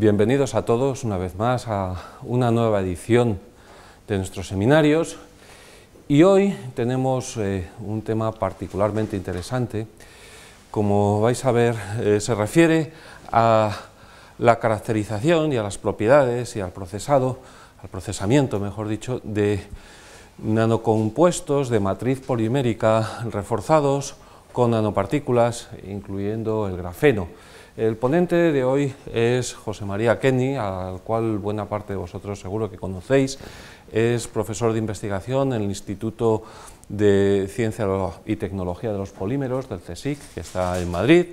Bienvenidos a todos una vez más a una nueva edición de nuestros seminarios y hoy tenemos eh, un tema particularmente interesante. Como vais a ver, eh, se refiere a la caracterización y a las propiedades y al procesado, al procesamiento, mejor dicho, de nanocompuestos de matriz polimérica reforzados con nanopartículas, incluyendo el grafeno. El ponente de hoy es José María Kenny, al cual buena parte de vosotros seguro que conocéis. Es profesor de investigación en el Instituto de Ciencia y Tecnología de los Polímeros del CSIC, que está en Madrid,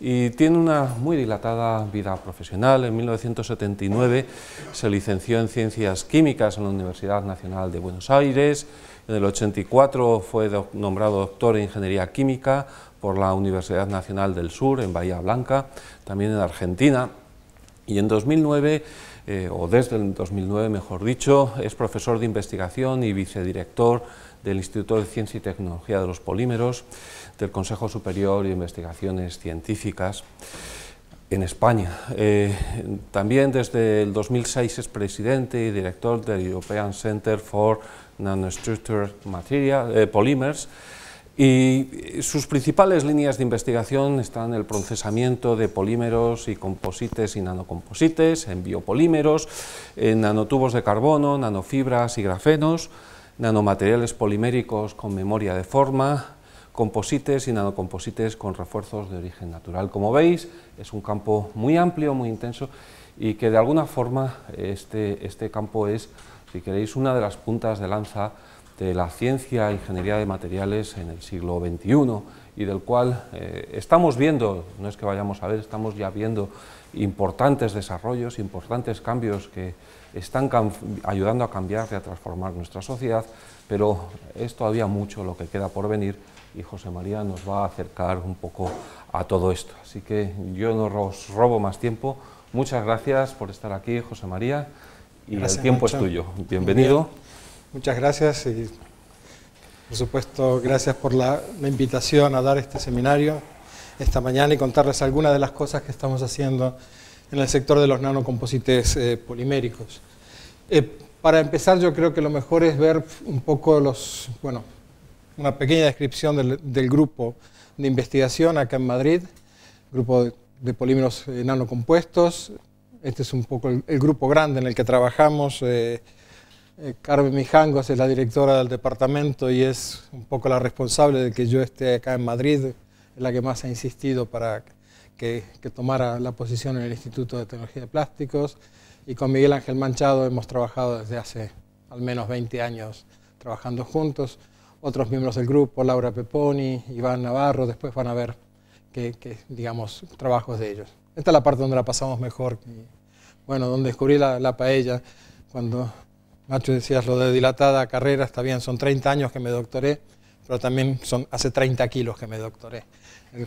y tiene una muy dilatada vida profesional. En 1979 se licenció en Ciencias Químicas en la Universidad Nacional de Buenos Aires, en el 84 fue nombrado doctor en Ingeniería Química, por la Universidad Nacional del Sur en Bahía Blanca, también en Argentina. Y en 2009, eh, o desde el 2009 mejor dicho, es profesor de investigación y vicedirector del Instituto de Ciencia y Tecnología de los Polímeros del Consejo Superior de Investigaciones Científicas en España. Eh, también desde el 2006 es presidente y director del European Center for Nanostructured Materials eh, Polymers, y sus principales líneas de investigación están el procesamiento de polímeros y composites y nanocomposites, en biopolímeros, en nanotubos de carbono, nanofibras y grafenos, nanomateriales poliméricos con memoria de forma, composites y nanocomposites con refuerzos de origen natural. Como veis, es un campo muy amplio, muy intenso y que de alguna forma este, este campo es, si queréis, una de las puntas de lanza de la ciencia e ingeniería de materiales en el siglo XXI y del cual eh, estamos viendo, no es que vayamos a ver, estamos ya viendo importantes desarrollos, importantes cambios que están ayudando a cambiar y a transformar nuestra sociedad, pero es todavía mucho lo que queda por venir y José María nos va a acercar un poco a todo esto. Así que yo no os robo más tiempo. Muchas gracias por estar aquí, José María, y el tiempo es tuyo. Bienvenido. Muchas gracias y, por supuesto, gracias por la, invitación a dar este seminario esta mañana y contarles algunas de las cosas que estamos haciendo en el sector de los nanocomposites eh, poliméricos. Eh, para empezar, yo creo que lo mejor es ver un poco los, bueno, una pequeña descripción del, grupo de investigación acá en Madrid, grupo de, polímeros eh, nanocompuestos. Este es un poco el, grupo grande en el que trabajamos. Eh, Carmen Mijangos es la directora del departamento y es un poco la responsable de que yo esté acá en Madrid, es la que más ha insistido para que, tomara la posición en el Instituto de Tecnología de Plásticos. Y con Miguel Ángel Manchado hemos trabajado desde hace al menos 20 años trabajando juntos. Otros miembros del grupo, Laura Peponi, Iván Navarro, después van a ver que, digamos, trabajos de ellos. Esta es la parte donde la pasamos mejor. bueno, donde descubrí la, la paella, cuando Macho decías lo de dilatada carrera, está bien, son 30 años que me doctoré, pero también son hace 30 kilos que me doctoré.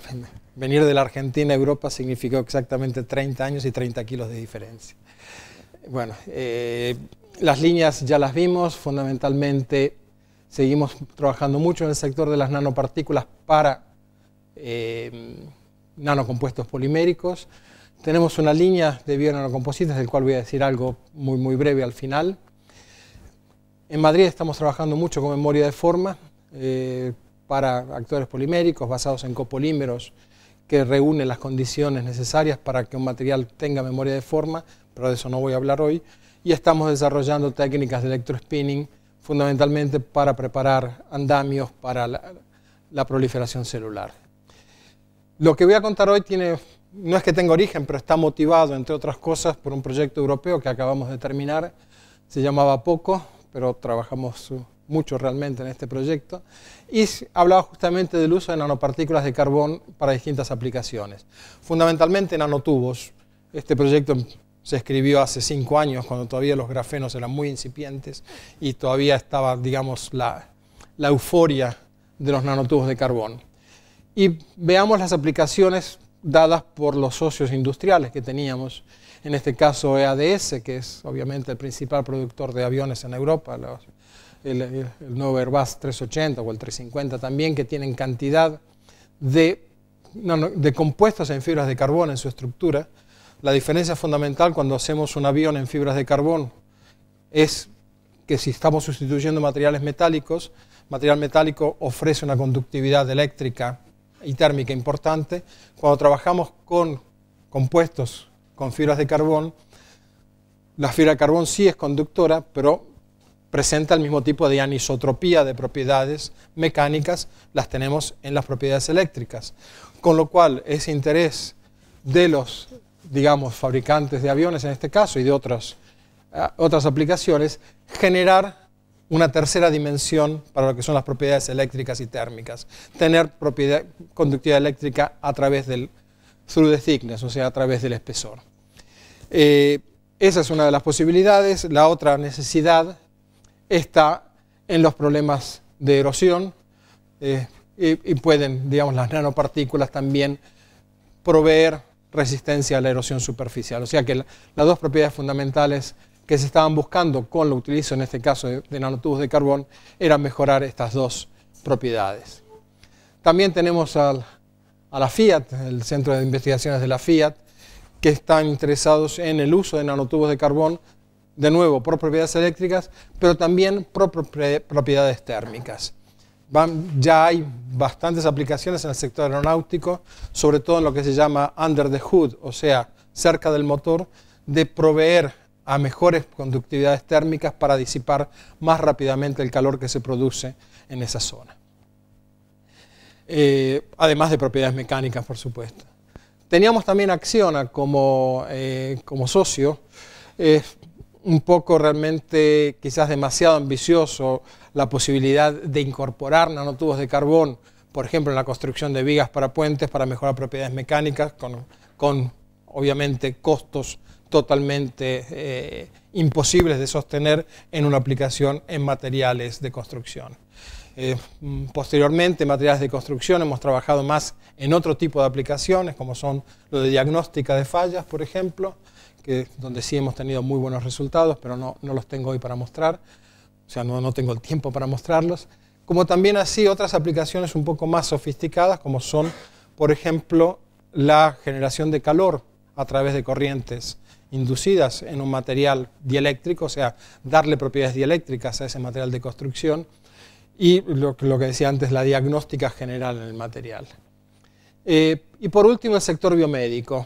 Venir de la Argentina a Europa significó exactamente 30 años y 30 kilos de diferencia. Bueno, eh, las líneas ya las vimos, fundamentalmente seguimos trabajando mucho en el sector de las nanopartículas para eh, nanocompuestos poliméricos. Tenemos una línea de bio-nanocomposites, del cual voy a decir algo muy, muy breve al final. En Madrid estamos trabajando mucho con memoria de forma eh, para actores poliméricos basados en copolímeros que reúnen las condiciones necesarias para que un material tenga memoria de forma, pero de eso no voy a hablar hoy. Y estamos desarrollando técnicas de electrospinning fundamentalmente para preparar andamios para la, proliferación celular. Lo que voy a contar hoy tiene, no es que tenga origen, pero está motivado, entre otras cosas, por un proyecto europeo que acabamos de terminar. Se llamaba POCO, pero trabajamos eh, mucho realmente en este proyecto, y hablaba justamente del uso de nanopartículas de carbón para distintas aplicaciones. Fundamentalmente nanotubos. Este proyecto se escribió hace cinco años, cuando todavía los grafenos eran muy incipientes y todavía estaba, digamos, la, la euforia de los nanotubos de carbón. Y veamos las aplicaciones dadas por los socios industriales que teníamos en este caso EADS, que es obviamente el principal productor de aviones en Europa, el, el, nuevo Airbus 380 o el 350 también, que tienen cantidad de, de compuestos en fibras de carbón en su estructura. La diferencia fundamental cuando hacemos un avión en fibras de carbón es que si estamos sustituyendo materiales metálicos, material metálico ofrece una conductividad eléctrica y térmica importante. Cuando trabajamos con compuestos con fibras de carbón, la fibra de carbón sí es conductora, pero presenta el mismo tipo de anisotropía de propiedades mecánicas, las tenemos en las propiedades eléctricas. Con lo cual, es interés de los, digamos, fabricantes de aviones en este caso y de otras, eh, otras aplicaciones, generar una tercera dimensión para lo que son las propiedades eléctricas y térmicas, tener propiedad, conductividad eléctrica a través del through the thickness, o sea, a través del espesor. Eh, esa es una de las posibilidades. La otra necesidad está en los problemas de erosión eh, y, pueden, digamos, las nanopartículas también proveer resistencia a la erosión superficial. O sea que las dos propiedades fundamentales que se estaban buscando con lo utilizo en este caso de, de nanotubos de carbón eran mejorar estas dos propiedades. También tenemos al a la FIAT, el Centro de Investigaciones de la FIAT, que están interesados en el uso de nanotubos de carbón, de nuevo, por propiedades eléctricas, pero también por propiedades térmicas. ya hay bastantes aplicaciones en el sector aeronáutico, sobre todo en lo que se llama under the hood, o sea, cerca del motor, de proveer a mejores conductividades térmicas para disipar más rápidamente el calor que se produce en esa zona. Eh, además de propiedades mecánicas, por supuesto. Teníamos también Acciona como, eh, como socio. Es un poco realmente quizás demasiado ambicioso la posibilidad de incorporar nanotubos de carbón, por ejemplo, en la construcción de vigas para puentes para mejorar propiedades mecánicas, con, obviamente costos totalmente eh, imposibles de sostener en una aplicación en materiales de construcción. Eh, posteriormente, en materiales de construcción, hemos trabajado más en otro tipo de aplicaciones, como son lo de diagnóstica de fallas, por ejemplo, que, donde sí hemos tenido muy buenos resultados, pero no, los tengo hoy para mostrar, o sea, no, no tengo el tiempo para mostrarlos, como también así otras aplicaciones un poco más sofisticadas, como son, por ejemplo, la generación de calor a través de corrientes inducidas en un material dieléctrico, o sea, darle propiedades dieléctricas a ese material de construcción, y lo, que decía antes, la diagnóstica general en el material. Eh, y por último, el sector biomédico.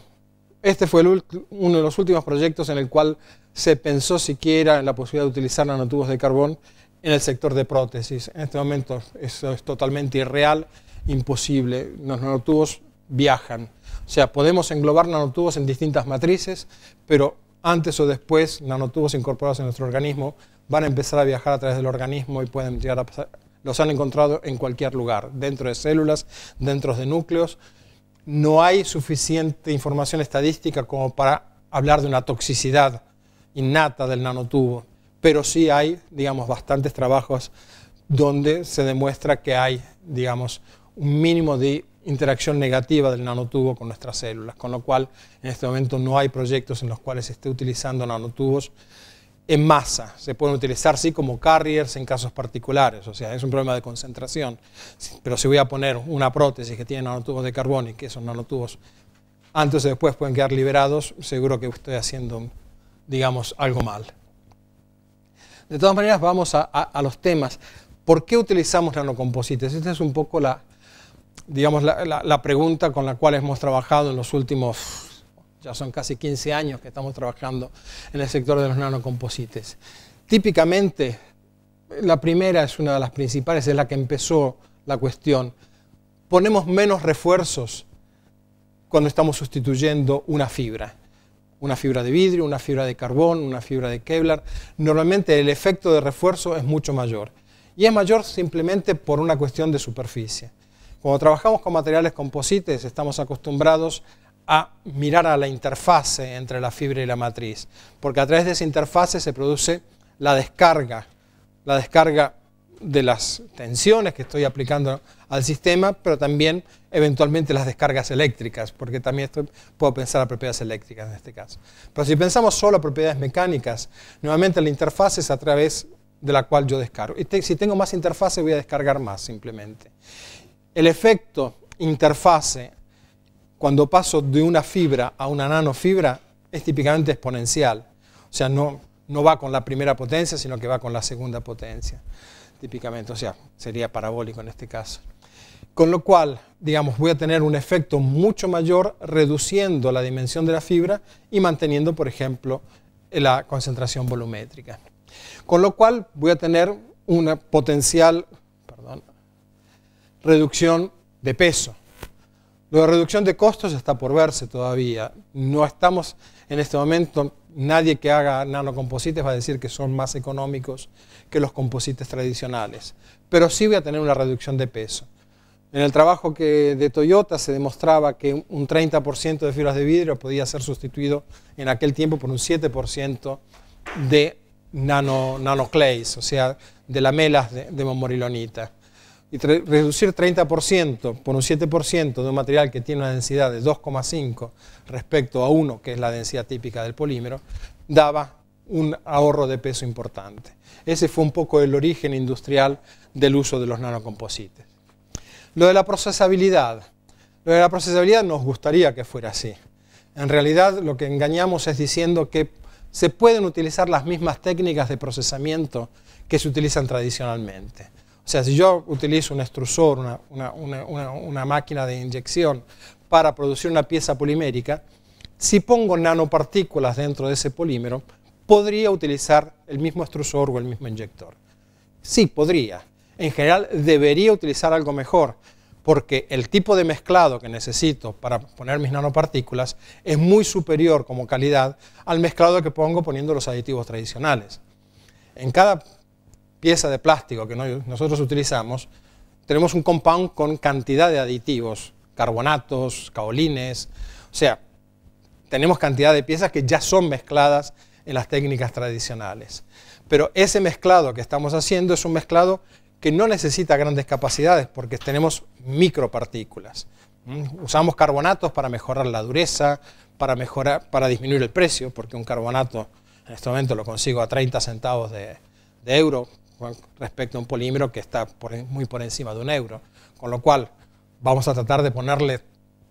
Este fue uno de los últimos proyectos en el cual se pensó siquiera en la posibilidad de utilizar nanotubos de carbón en el sector de prótesis. En este momento eso es totalmente irreal, imposible. Los nanotubos viajan. O sea, podemos englobar nanotubos en distintas matrices, pero antes o después nanotubos incorporados en nuestro organismo van a empezar a viajar a través del organismo y pueden llegar a, pasar, los han encontrado en cualquier lugar, dentro de células, dentro de núcleos. No hay suficiente información estadística como para hablar de una toxicidad innata del nanotubo, pero sí hay, digamos, bastantes trabajos donde se demuestra que hay, digamos, un mínimo de interacción negativa del nanotubo con nuestras células, con lo cual en este momento no hay proyectos en los cuales se esté utilizando nanotubos en masa. Se pueden utilizar, sí, como carriers en casos particulares, o sea, es un problema de concentración. Pero si voy a poner una prótesis que tiene nanotubos de carbono y que esos nanotubos antes y después pueden quedar liberados, seguro que estoy haciendo, digamos, algo mal. De todas maneras, vamos a, los temas. ¿Por qué utilizamos nanocomposites? Esta es un poco la, digamos, la pregunta con la cual hemos trabajado en los últimos ya son casi 15 años que estamos trabajando en el sector de los nanocomposites. Típicamente, la primera es una de las principales, es la que empezó la cuestión. Ponemos menos refuerzos cuando estamos sustituyendo una fibra. Una fibra de vidrio, una fibra de carbón, una fibra de Kevlar. Normalmente el efecto de refuerzo es mucho mayor. Y es mayor simplemente por una cuestión de superficie. Cuando trabajamos con materiales composites estamos acostumbrados a mirar a la interfase entre la fibra y la matriz, porque a través de esa interfase se produce la descarga, la descarga de las tensiones que estoy aplicando al sistema, pero también eventualmente las descargas eléctricas, porque también estoy, puedo pensar a propiedades eléctricas en este caso. Pero si pensamos solo a propiedades mecánicas, nuevamente la interfase es a través de la cual yo descargo. Y si tengo más interfase voy a descargar más simplemente. El efecto interfase cuando paso de una fibra a una nanofibra, es típicamente exponencial. O sea, no, no va con la primera potencia, sino que va con la segunda potencia, típicamente. O sea, sería parabólico en este caso. Con lo cual, digamos, voy a tener un efecto mucho mayor reduciendo la dimensión de la fibra y manteniendo, por ejemplo, la concentración volumétrica. Con lo cual, voy a tener una potencial reducción de peso. Lo de reducción de costos está por verse todavía. No estamos en este momento, nadie que haga nanocomposites va a decir que son más económicos que los composites tradicionales, pero sí voy a tener una reducción de peso. En el trabajo que de Toyota se demostraba que un 30% de fibras de vidrio podía ser sustituido en aquel tiempo por un 7% de nano, nanoclays, o sea, de lamelas de, de momorilonita y reducir 30% por un 7% de un material que tiene una densidad de 2,5 respecto a 1, que es la densidad típica del polímero, daba un ahorro de peso importante. Ese fue un poco el origen industrial del uso de los nanocomposites. Lo de la procesabilidad. Lo de la procesabilidad nos gustaría que fuera así. En realidad lo que engañamos es diciendo que se pueden utilizar las mismas técnicas de procesamiento que se utilizan tradicionalmente. O sea, si yo utilizo un extrusor, una, una máquina de inyección para producir una pieza polimérica, si pongo nanopartículas dentro de ese polímero, podría utilizar el mismo extrusor o el mismo inyector. Sí, podría. En general, debería utilizar algo mejor, porque el tipo de mezclado que necesito para poner mis nanopartículas es muy superior como calidad al mezclado que pongo poniendo los aditivos tradicionales. En cada pieza de plástico que nosotros utilizamos, tenemos un compound con cantidad de aditivos, carbonatos, caolines, o sea, tenemos cantidad de piezas que ya son mezcladas en las técnicas tradicionales. Pero ese mezclado que estamos haciendo es un mezclado que no necesita grandes capacidades porque tenemos micropartículas. ¿Mm? Usamos carbonatos para mejorar la dureza, para, mejorar, para disminuir el precio, porque un carbonato en este momento lo consigo a 30 centavos de, de euro respecto a un polímero que está muy por encima de un euro. Con lo cual, vamos a tratar de ponerle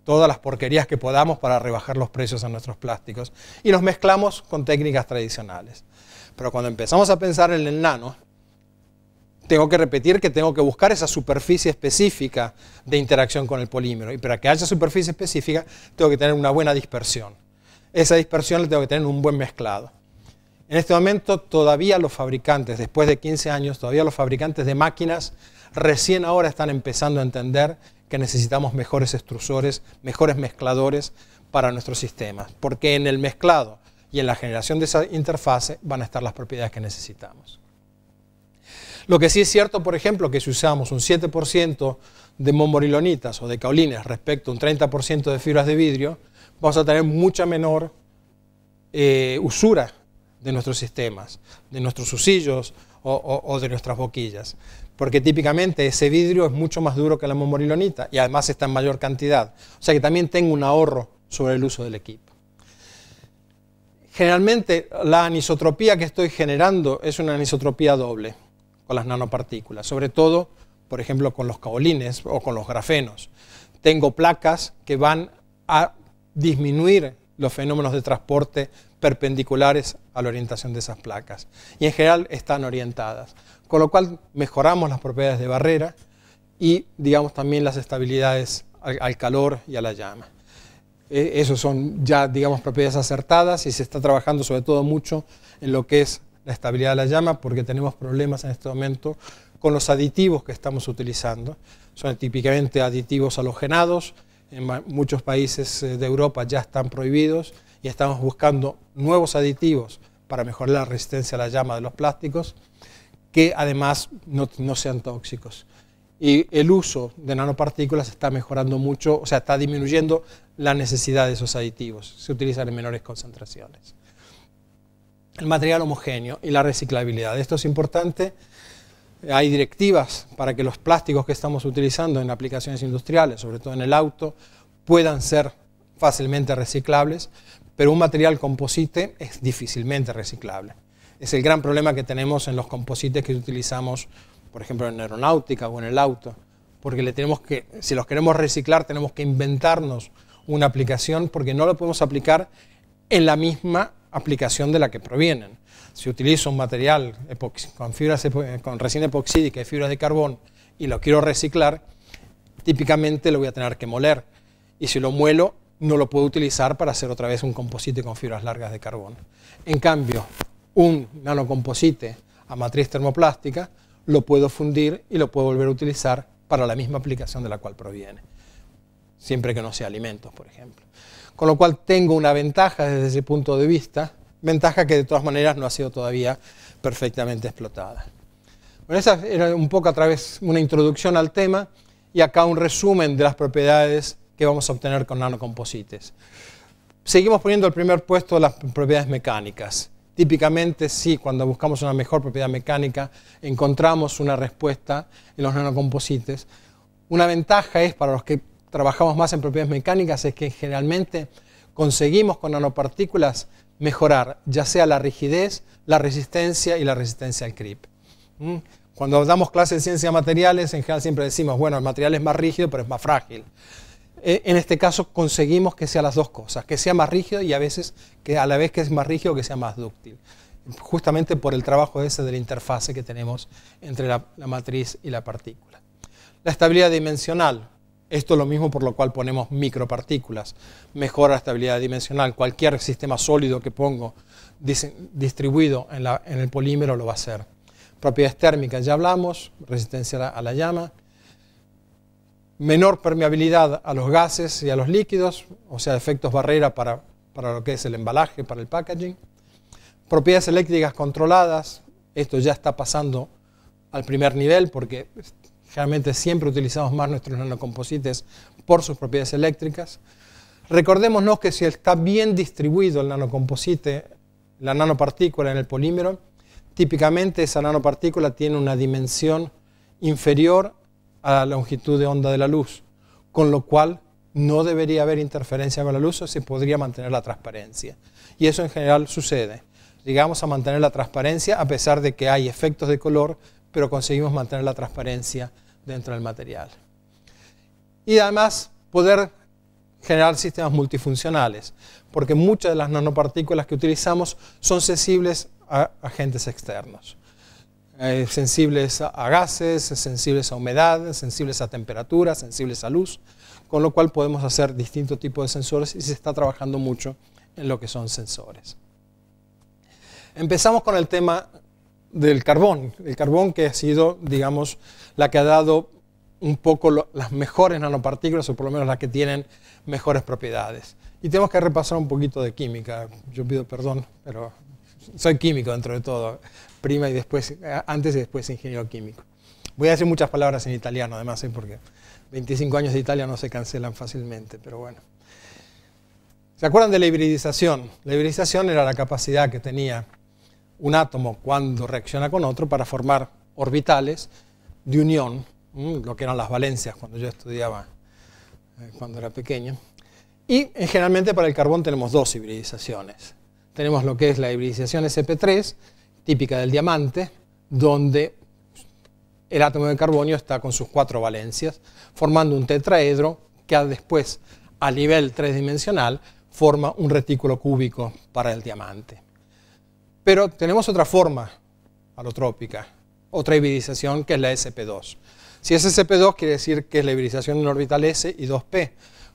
todas las porquerías que podamos para rebajar los precios a nuestros plásticos y los mezclamos con técnicas tradicionales. Pero cuando empezamos a pensar en el nano, tengo que repetir que tengo que buscar esa superficie específica de interacción con el polímero. Y para que haya superficie específica, tengo que tener una buena dispersión. Esa dispersión la tengo que tener un buen mezclado. En este momento todavía los fabricantes, después de 15 años, todavía los fabricantes de máquinas recién ahora están empezando a entender que necesitamos mejores extrusores, mejores mezcladores para nuestros sistemas, porque en el mezclado y en la generación de esa interfase van a estar las propiedades que necesitamos. Lo que sí es cierto, por ejemplo, que si usamos un 7% de momorilonitas o de caolines respecto a un 30% de fibras de vidrio, vamos a tener mucha menor eh, usura de nuestros sistemas, de nuestros susillos o, de nuestras boquillas. Porque típicamente ese vidrio es mucho más duro que la momorilonita y además está en mayor cantidad. O sea que también tengo un ahorro sobre el uso del equipo. Generalmente la anisotropía que estoy generando es una anisotropía doble con las nanopartículas, sobre todo, por ejemplo, con los caolines o con los grafenos. Tengo placas que van a disminuir los fenómenos de transporte perpendiculares a la orientación de esas placas. Y en general están orientadas. Con lo cual mejoramos las propiedades de barrera y, digamos, también las estabilidades al, calor y a la llama. E, esas son ya, digamos, propiedades acertadas y se está trabajando sobre todo mucho en lo que es la estabilidad de la llama porque tenemos problemas en este momento con los aditivos que estamos utilizando. Son típicamente aditivos halogenados, en muchos países eh, de Europa ya están prohibidos y estamos buscando nuevos aditivos para mejorar la resistencia a la llama de los plásticos que además no, no sean tóxicos. Y el uso de nanopartículas está mejorando mucho, o sea, está disminuyendo la necesidad de esos aditivos. Se utilizan en menores concentraciones. El material homogéneo y la reciclabilidad. Esto es importante hay directivas para que los plásticos que estamos utilizando en aplicaciones industriales, sobre todo en el auto, puedan ser fácilmente reciclables, pero un material composite es difícilmente reciclable. Es el gran problema que tenemos en los composites que utilizamos, por ejemplo, en aeronáutica o en el auto, porque le tenemos que, si los queremos reciclar tenemos que inventarnos una aplicación porque no lo podemos aplicar en la misma aplicación de la que provienen. Si utilizo un material con, fibras, eh, con resina epoxídica y fibras de carbón y lo quiero reciclar, típicamente lo voy a tener que moler. Y si lo muelo, no lo puedo utilizar para hacer otra vez un composite con fibras largas de carbón. En cambio, un nanocomposite a matriz termoplástica lo puedo fundir y lo puedo volver a utilizar para la misma aplicación de la cual proviene, siempre que no sea alimentos, por ejemplo. Con lo cual tengo una ventaja desde ese punto de vista, ventaja que de todas maneras no ha sido todavía perfectamente explotada. Bueno, esa era un poco a través una introducción al tema y acá un resumen de las propiedades que vamos a obtener con nanocomposites. Seguimos poniendo el primer puesto las propiedades mecánicas. Típicamente sí, cuando buscamos una mejor propiedad mecánica, encontramos una respuesta en los nanocomposites. Una ventaja es para los que trabajamos más en propiedades mecánicas es que generalmente conseguimos con nanopartículas mejorar ya sea la rigidez, la resistencia y la resistencia al creep. ¿Mm? Cuando damos clases de ciencia de materiales, en general siempre decimos, bueno, el material es más rígido, pero es más frágil. Eh, en este caso conseguimos que sea las dos cosas, que sea más rígido y a veces que a la vez que es más rígido que sea más dúctil, justamente por el trabajo ese de la interfase que tenemos entre la, matriz y la partícula. La estabilidad dimensional, esto es lo mismo por lo cual ponemos micropartículas. Mejora la estabilidad dimensional. Cualquier sistema sólido que pongo distribuido en, en, el polímero lo va a hacer. Propiedades térmicas, ya hablamos, resistencia a la, llama menor permeabilidad a los gases y a los líquidos, o sea, efectos barrera para, para lo que es el embalaje, para el packaging. Propiedades eléctricas controladas, esto ya está pasando al primer nivel porque generalmente siempre utilizamos más nuestros nanocomposites por sus propiedades eléctricas. Recordémonos que si está bien distribuido el nanocomposite, la nanopartícula en el polímero, típicamente esa nanopartícula tiene una dimensión inferior a la longitud de onda de la luz, con lo cual no debería haber interferencia con la luz o se podría mantener la transparencia. Y eso en general sucede. Llegamos a mantener la transparencia a pesar de que hay efectos de color, pero conseguimos mantener la transparencia dentro del material. Y además poder generar sistemas multifuncionales, porque muchas de las nanopartículas que utilizamos son sensibles a agentes externos. Eh, sensibles a gases, sensibles a humedad, sensibles a temperatura, sensibles a luz, con lo cual podemos hacer distintos tipos de sensores y se está trabajando mucho en lo que son sensores. Empezamos con el tema del carbón, el carbón que ha sido, digamos, la que ha dado un poco las mejores nanopartículas o por lo menos las que tienen mejores propiedades. Y tenemos que repasar un poquito de química. Yo pido perdón, pero soy químico dentro de todo prima y después, eh, antes y después ingeniero químico. Voy a decir muchas palabras en italiano, además, ¿eh? porque 25 años de Italia no se cancelan fácilmente, pero bueno. ¿Se acuerdan de la hibridización? La hibridización era la capacidad que tenía un átomo cuando reacciona con otro para formar orbitales de unión, lo que eran las valencias cuando yo estudiaba, eh, cuando era pequeño. Y generalmente para el carbón tenemos dos hibridizaciones. Tenemos lo que es la hibridización SP3, típica del diamante, donde el átomo de carbonio está con sus cuatro valencias, formando un tetraedro que después, a nivel tridimensional, forma un retículo cúbico para el diamante. Pero tenemos otra forma alotrópica, otra hibridización que es la SP2. Si es SP2 quiere decir que es la hibridización en orbital S y 2P,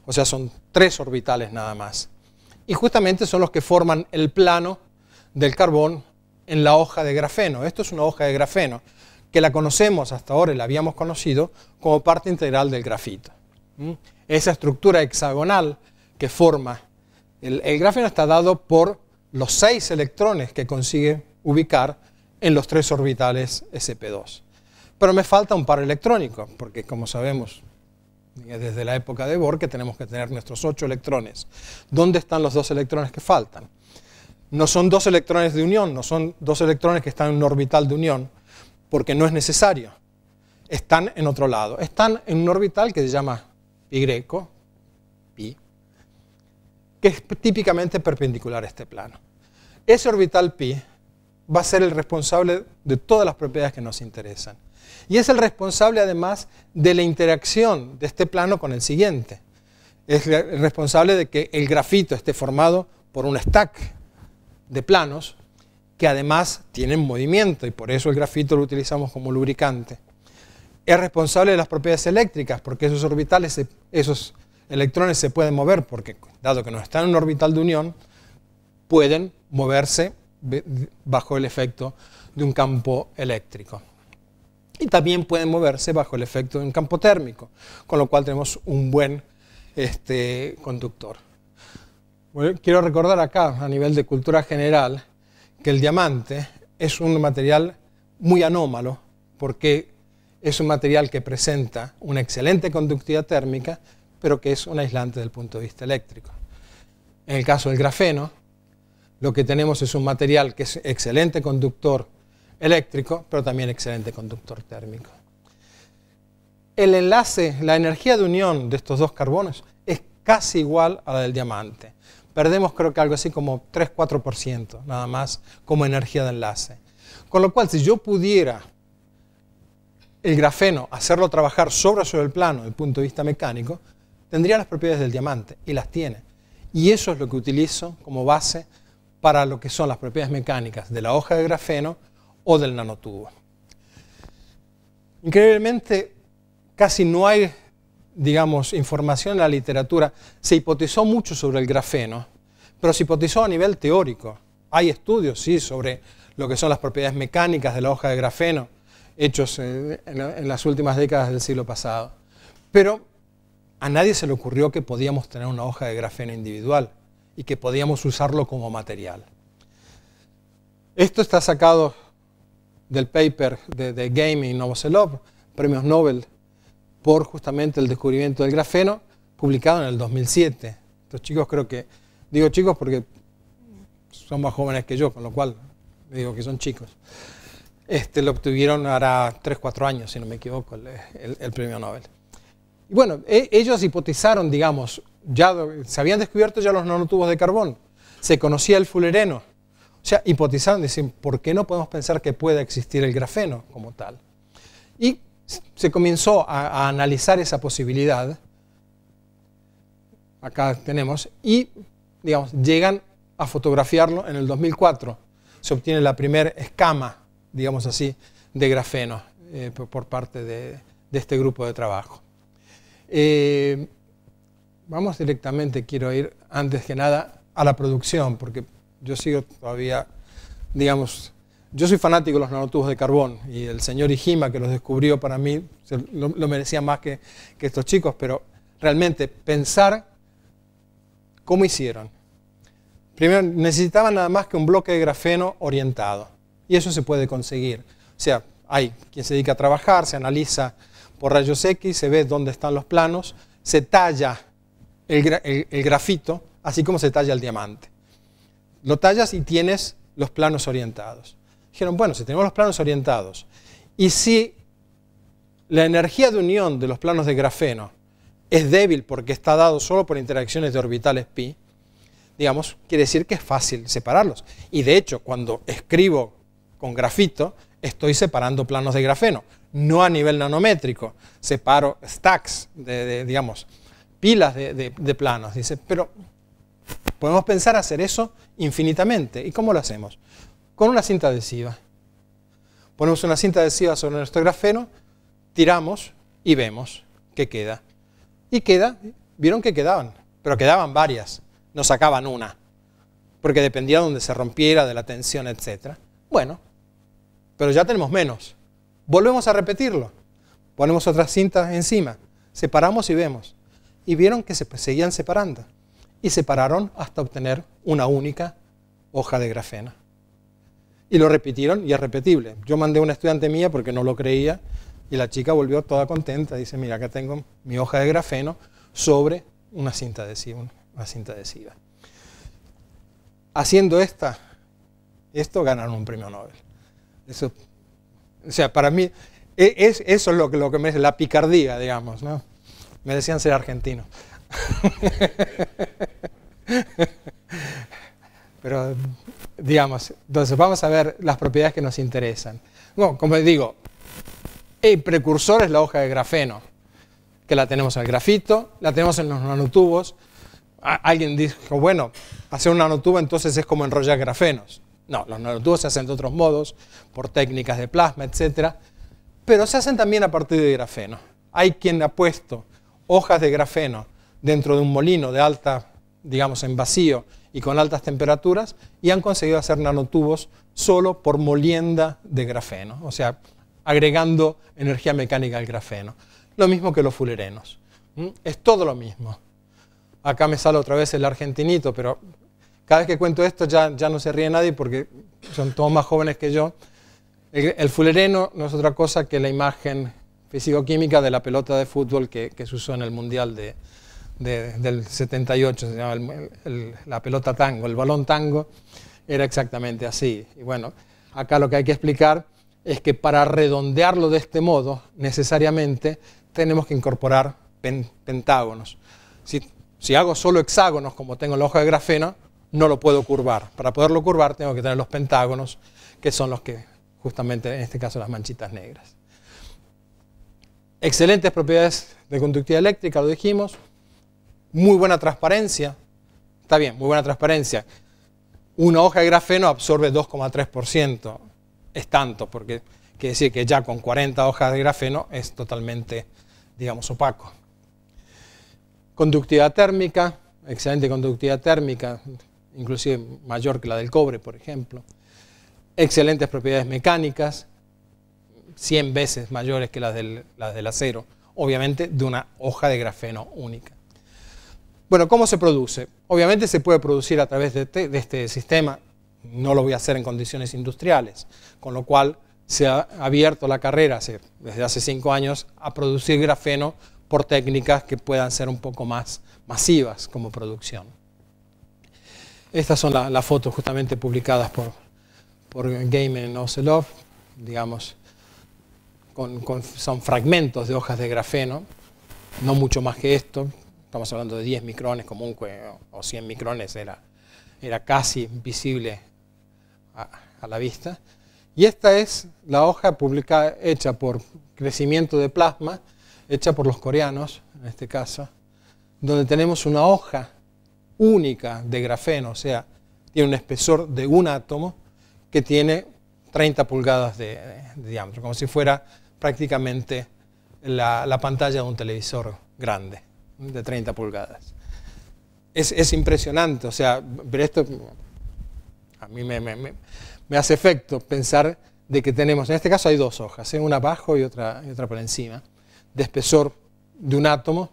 o sea, son tres orbitales nada más. Y justamente son los que forman el plano del carbón en la hoja de grafeno. Esto es una hoja de grafeno que la conocemos hasta ahora y la habíamos conocido como parte integral del grafito. Esa estructura hexagonal que forma el, grafeno está dado por los seis electrones que consigue ubicar en los tres orbitales sp2. Pero me falta un par electrónico, porque como sabemos desde la época de Bohr que tenemos que tener nuestros ocho electrones. ¿Dónde están los dos electrones que faltan? No son dos electrones de unión, no son dos electrones que están en un orbital de unión, porque no es necesario. Están en otro lado, están en un orbital que se llama Y, pi, que es típicamente perpendicular a este plano. Ese orbital pi va a ser el responsable de todas las propiedades que nos interesan. Y es el responsable además de la interacción de este plano con el siguiente. Es el responsable de que el grafito esté formado por un stack de planos que además tienen movimiento y por eso el grafito lo utilizamos como lubricante. Es responsable de las propiedades eléctricas porque esos orbitales, esos electrones se pueden mover porque dado que no están en un orbital de unión, pueden moverse bajo el efecto de un campo eléctrico. Y también pueden moverse bajo el efecto de un campo térmico, con lo cual tenemos un buen este, conductor quiero recordar acá, a nivel de cultura general, que el diamante es un material muy anómalo, porque es un material que presenta una excelente conductividad térmica, pero que es un aislante desde el punto de vista eléctrico. En el caso del grafeno, lo que tenemos es un material que es excelente conductor eléctrico, pero también excelente conductor térmico. El enlace, la energía de unión de estos dos carbonos es casi igual a la del diamante perdemos creo que algo así como 3-4% nada más como energía de enlace. Con lo cual, si yo pudiera el grafeno, hacerlo trabajar sobre sobre el plano desde el punto de vista mecánico, tendría las propiedades del diamante y las tiene. Y eso es lo que utilizo como base para lo que son las propiedades mecánicas de la hoja de grafeno o del nanotubo. Increíblemente, casi no hay digamos, información en la literatura, se hipotizó mucho sobre el grafeno, pero se hipotizó a nivel teórico. Hay estudios, sí, sobre lo que son las propiedades mecánicas de la hoja de grafeno, hechos eh, en, las últimas décadas del siglo pasado. Pero a nadie se le ocurrió que podíamos tener una hoja de grafeno individual y que podíamos usarlo como material. Esto está sacado del paper de, de Gaming Novoselov, premios Nobel por justamente el descubrimiento del grafeno, publicado en el 2007. Los chicos creo que, digo chicos porque son más jóvenes que yo, con lo cual digo que son chicos. Este, lo obtuvieron ahora 3, 4 años, si no me equivoco, el, premio Nobel. Y bueno, e, ellos hipotizaron, digamos, ya se habían descubierto ya los nanotubos de carbón, se conocía el fulereno. O sea, hipotizaron, dicen, ¿por qué no podemos pensar que pueda existir el grafeno como tal? Y se comenzó a, analizar esa posibilidad, acá tenemos, y digamos, llegan a fotografiarlo en el 2004. Se obtiene la primera escama, digamos así, de grafeno eh, por parte de, este grupo de trabajo. Eh, vamos directamente, quiero ir antes que nada a la producción, porque yo sigo todavía, digamos, yo soy fanático de los nanotubos de carbón y el señor Ijima que los descubrió para mí lo, merecía más que, estos chicos, pero realmente pensar cómo hicieron. Primero, necesitaban nada más que un bloque de grafeno orientado y eso se puede conseguir. O sea, hay quien se dedica a trabajar, se analiza por rayos X, se ve dónde están los planos, se talla el, grafito, así como se talla el diamante. Lo tallas y tienes los planos orientados dijeron, bueno, si tenemos los planos orientados y si la energía de unión de los planos de grafeno es débil porque está dado solo por interacciones de orbitales pi, digamos, quiere decir que es fácil separarlos. Y de hecho, cuando escribo con grafito, estoy separando planos de grafeno, no a nivel nanométrico, separo stacks, de, digamos, pilas de planos, dice, pero podemos pensar hacer eso infinitamente. ¿Y cómo lo hacemos? con una cinta adhesiva. Ponemos una cinta adhesiva sobre nuestro grafeno, tiramos y vemos que queda. Y queda, vieron que quedaban, pero quedaban varias, no sacaban una, porque dependía de donde se rompiera, de la tensión, etc. Bueno, pero ya tenemos menos. Volvemos a repetirlo. Ponemos otra cinta encima, separamos y vemos. Y vieron que se pues, seguían separando. Y separaron hasta obtener una única hoja de grafeno. Y lo repitieron y es repetible. Yo mandé a una estudiante mía porque no lo creía y la chica volvió toda contenta. Dice, mira, acá tengo mi hoja de grafeno sobre una cinta adhesiva. Una cinta adhesiva. Haciendo esta, esto ganaron un premio Nobel. Eso, o sea, para mí, e, es, eso es lo que, lo que me es la picardía, digamos. ¿no? Me decían ser argentino. Pero digamos, entonces vamos a ver las propiedades que nos interesan. Bueno, como digo, el precursor es la hoja de grafeno, que la tenemos en el grafito, la tenemos en los nanotubos. Alguien dijo, bueno, hacer un nanotubo entonces es como enrollar grafenos. No, los nanotubos se hacen de otros modos, por técnicas de plasma, etc. Pero se hacen también a partir de grafeno. Hay quien ha puesto hojas de grafeno dentro de un molino de alta, digamos, en vacío, y con altas temperaturas y han conseguido hacer nanotubos solo por molienda de grafeno, o sea, agregando energía mecánica al grafeno. Lo mismo que los fulerenos. Es todo lo mismo. Acá me sale otra vez el argentinito, pero cada vez que cuento esto ya, ya no se ríe nadie porque son todos más jóvenes que yo. El, el fulereno no es otra cosa que la imagen fisicoquímica de la pelota de fútbol que se usó en el Mundial de, del 78, se llama la pelota tango, el balón tango, era exactamente así. Y bueno, acá lo que hay que explicar es que para redondearlo de este modo, necesariamente tenemos que incorporar pentágonos. Si, si hago solo hexágonos, como tengo la hoja de grafeno, no lo puedo curvar. Para poderlo curvar tengo que tener los pentágonos, que son los que, justamente en este caso, las manchitas negras. Excelentes propiedades de conductividad eléctrica, lo dijimos muy buena transparencia. Está bien, muy buena transparencia. Una hoja de grafeno absorbe 2,3%. Es tanto, porque quiere decir que ya con 40 hojas de grafeno es totalmente, digamos, opaco. Conductividad térmica, excelente conductividad térmica, inclusive mayor que la del cobre, por ejemplo. Excelentes propiedades mecánicas, 100 veces mayores que las del, las del acero, obviamente de una hoja de grafeno única. Bueno, ¿cómo se produce? Obviamente se puede producir a través de este, sistema, no lo voy a hacer en condiciones industriales, con lo cual se ha abierto la carrera desde hace cinco años a producir grafeno por técnicas que puedan ser un poco más masivas como producción. Estas son las fotos justamente publicadas por, por Gaiman en digamos, son fragmentos de hojas de grafeno, no mucho más que esto, estamos hablando de 10 micrones común o 100 micrones, era, casi visible a, la vista. Y esta es la hoja publicada, hecha por crecimiento de plasma, hecha por los coreanos en este caso, donde tenemos una hoja única de grafeno, o sea, tiene un espesor de un átomo que tiene 30 pulgadas de, diámetro, como si fuera prácticamente la pantalla de un televisor grande de 30 pulgadas. Es, impresionante, o sea, pero esto a mí me, hace efecto pensar de que tenemos, en este caso hay dos hojas, ¿eh? una abajo y otra, otra por encima, de espesor de un átomo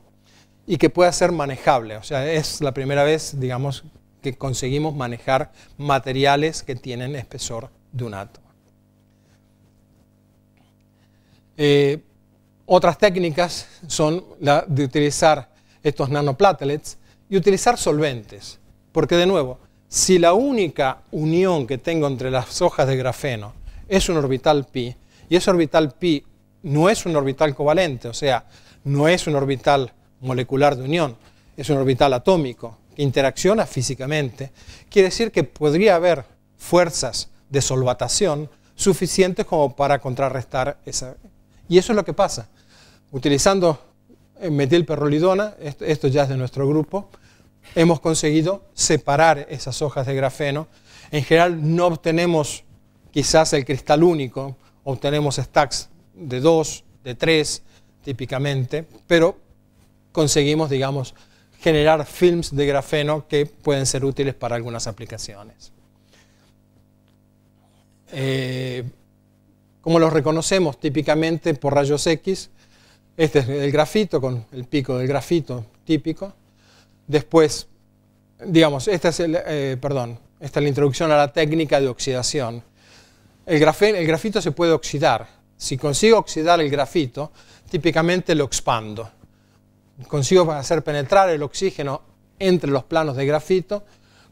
y que pueda ser manejable. O sea, es la primera vez, digamos, que conseguimos manejar materiales que tienen espesor de un átomo. Eh, otras técnicas son la de utilizar estos nanoplatelets, y utilizar solventes. Porque de nuevo, si la única unión que tengo entre las hojas de grafeno es un orbital pi, y ese orbital pi no es un orbital covalente, o sea, no es un orbital molecular de unión, es un orbital atómico que interacciona físicamente, quiere decir que podría haber fuerzas de solvatación suficientes como para contrarrestar esa. Y eso es lo que pasa. Utilizando eh, metilperrolidona, esto ya es de nuestro grupo, hemos conseguido separar esas hojas de grafeno. En general no obtenemos quizás el cristal único, obtenemos stacks de 2, de 3 típicamente, pero conseguimos, digamos, generar films de grafeno que pueden ser útiles para algunas aplicaciones. Eh, ¿Cómo los reconocemos? Típicamente por rayos X, este es el grafito con el pico del grafito típico. Después, digamos, esta es, eh, perdón, esta es la introducción a la técnica de oxidación. El, el grafito se puede oxidar. Si consigo oxidar el grafito, típicamente lo expando. Consigo hacer penetrar el oxígeno entre los planos de grafito,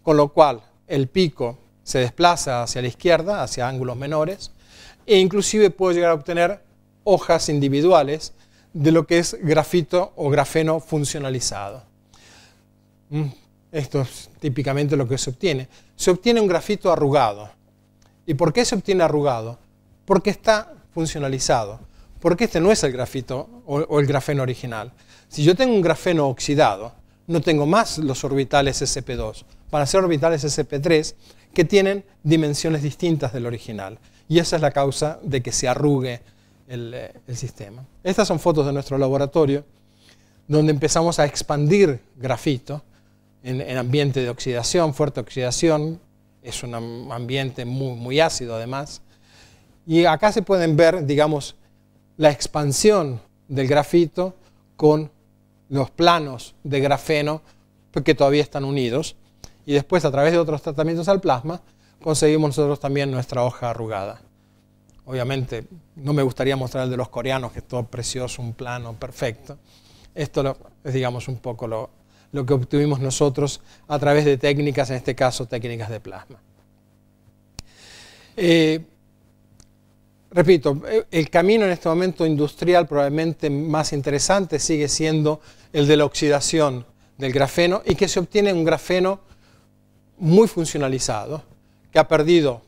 con lo cual el pico se desplaza hacia la izquierda, hacia ángulos menores, e inclusive puedo llegar a obtener hojas individuales de lo que es grafito o grafeno funcionalizado. Mm, esto es típicamente lo que se obtiene. Se obtiene un grafito arrugado. ¿Y por qué se obtiene arrugado? Porque está funcionalizado. Porque este no es el grafito o, el grafeno original. Si yo tengo un grafeno oxidado, no tengo más los orbitales sp2. para hacer ser orbitales sp3 que tienen dimensiones distintas del original. Y esa es la causa de que se arrugue eh, el, sistema. Estas son fotos de nuestro laboratorio donde empezamos a expandir grafito en, ambiente de oxidación, fuerte oxidación, es un ambiente muy, muy ácido además. Y acá se pueden ver, digamos, la expansión del grafito con los planos de grafeno que todavía están unidos. Y después, a través de otros tratamientos al plasma, conseguimos nosotros también nuestra hoja arrugada. Obviamente, no me gustaría mostrar el de los coreanos, que es todo precioso, un plano perfecto. Esto es, digamos, un poco lo, que obtuvimos nosotros a través de técnicas, en este caso técnicas de plasma. Eh, repito, eh, el camino en este momento industrial probablemente más interesante sigue siendo el de la oxidación del grafeno y que se obtiene un grafeno muy funcionalizado, que ha perdido,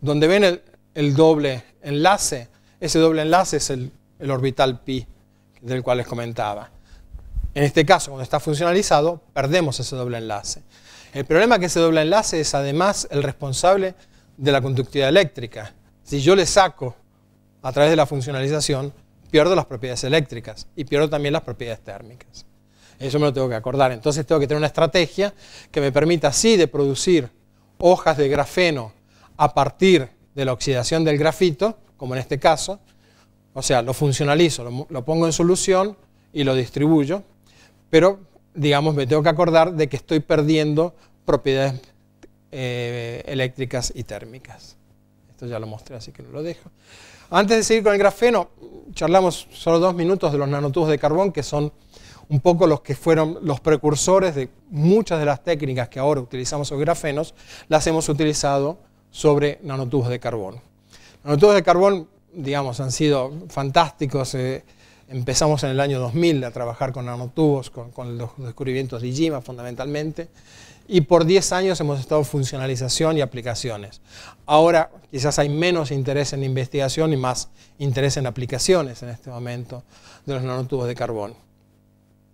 donde ven el, el doble enlace. Ese doble enlace es el, orbital pi del cual les comentaba. En este caso, cuando está funcionalizado, perdemos ese doble enlace. El problema es que ese doble enlace es además el responsable de la conductividad eléctrica. Si yo le saco a través de la funcionalización, pierdo las propiedades eléctricas y pierdo también las propiedades térmicas. Eso me lo tengo que acordar. Entonces tengo que tener una estrategia que me permita así de producir hojas de grafeno a partir de la oxidación del grafito, como en este caso. O sea, lo funcionalizo, lo, pongo en solución y lo distribuyo, pero digamos me tengo que acordar de que estoy perdiendo propiedades eh, eléctricas y térmicas. Esto ya lo mostré, así que no lo dejo. Antes de seguir con el grafeno, charlamos solo dos minutos de los nanotubos de carbón, que son un poco los que fueron los precursores de muchas de las técnicas que ahora utilizamos los grafenos, las hemos utilizado sobre nanotubos de carbón. Nanotubos de carbón, digamos, han sido fantásticos. Eh, empezamos en el año 2000 a trabajar con nanotubos, con, los descubrimientos de IGIMA fundamentalmente, y por 10 años hemos estado en funcionalización y aplicaciones. Ahora quizás hay menos interés en investigación y más interés en aplicaciones en este momento de los nanotubos de carbón.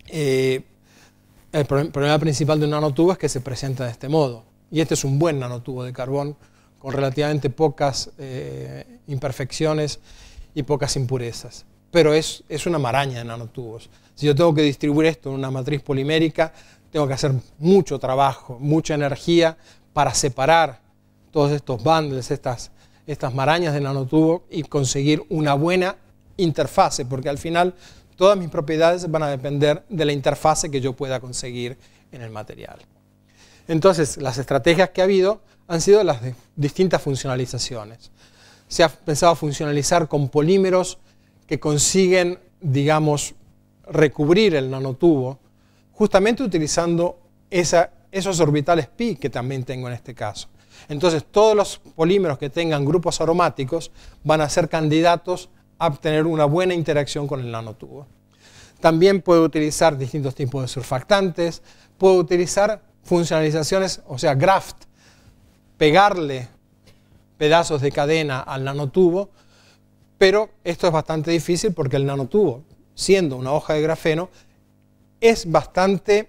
Eh, el problema principal de un nanotubo es que se presenta de este modo, y este es un buen nanotubo de carbón con relativamente pocas eh, imperfecciones y pocas impurezas. Pero es, una maraña de nanotubos. Si yo tengo que distribuir esto en una matriz polimérica, tengo que hacer mucho trabajo, mucha energía para separar todos estos bundles, estas, marañas de nanotubos, y conseguir una buena interfase, porque al final todas mis propiedades van a depender de la interfase que yo pueda conseguir en el material. Entonces, las estrategias que ha habido han sido las distintas funcionalizaciones. Se ha pensado funcionalizar con polímeros que consiguen, digamos, recubrir el nanotubo, justamente utilizando esos orbitales pi que también tengo en este caso. Entonces, todos los polímeros que tengan grupos aromáticos van a ser candidatos a obtener una buena interacción con el nanotubo. También puedo utilizar distintos tipos de surfactantes, puedo utilizar funcionalizaciones, o sea, graft, pegarle pedazos de cadena al nanotubo, pero esto es bastante difícil porque el nanotubo, siendo una hoja de grafeno, es bastante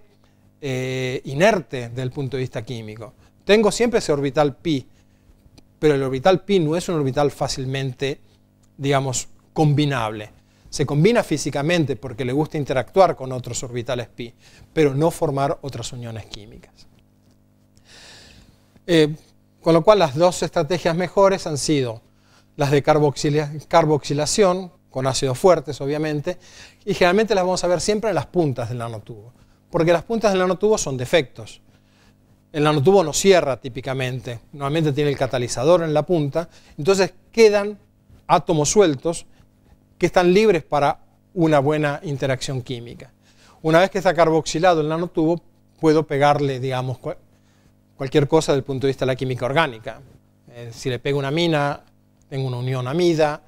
eh, inerte desde el punto de vista químico. Tengo siempre ese orbital pi, pero el orbital pi no es un orbital fácilmente, digamos, combinable. Se combina físicamente porque le gusta interactuar con otros orbitales pi, pero no formar otras uniones químicas. Eh, con lo cual las dos estrategias mejores han sido las de carboxilación, con ácidos fuertes obviamente, y generalmente las vamos a ver siempre en las puntas del nanotubo, porque las puntas del nanotubo son defectos. El nanotubo no cierra típicamente, normalmente tiene el catalizador en la punta, entonces quedan átomos sueltos que están libres para una buena interacción química. Una vez que está carboxilado el nanotubo, puedo pegarle, digamos, cualquier cosa desde el punto de vista de la química orgánica. Eh, si le pego una mina, tengo una unión amida,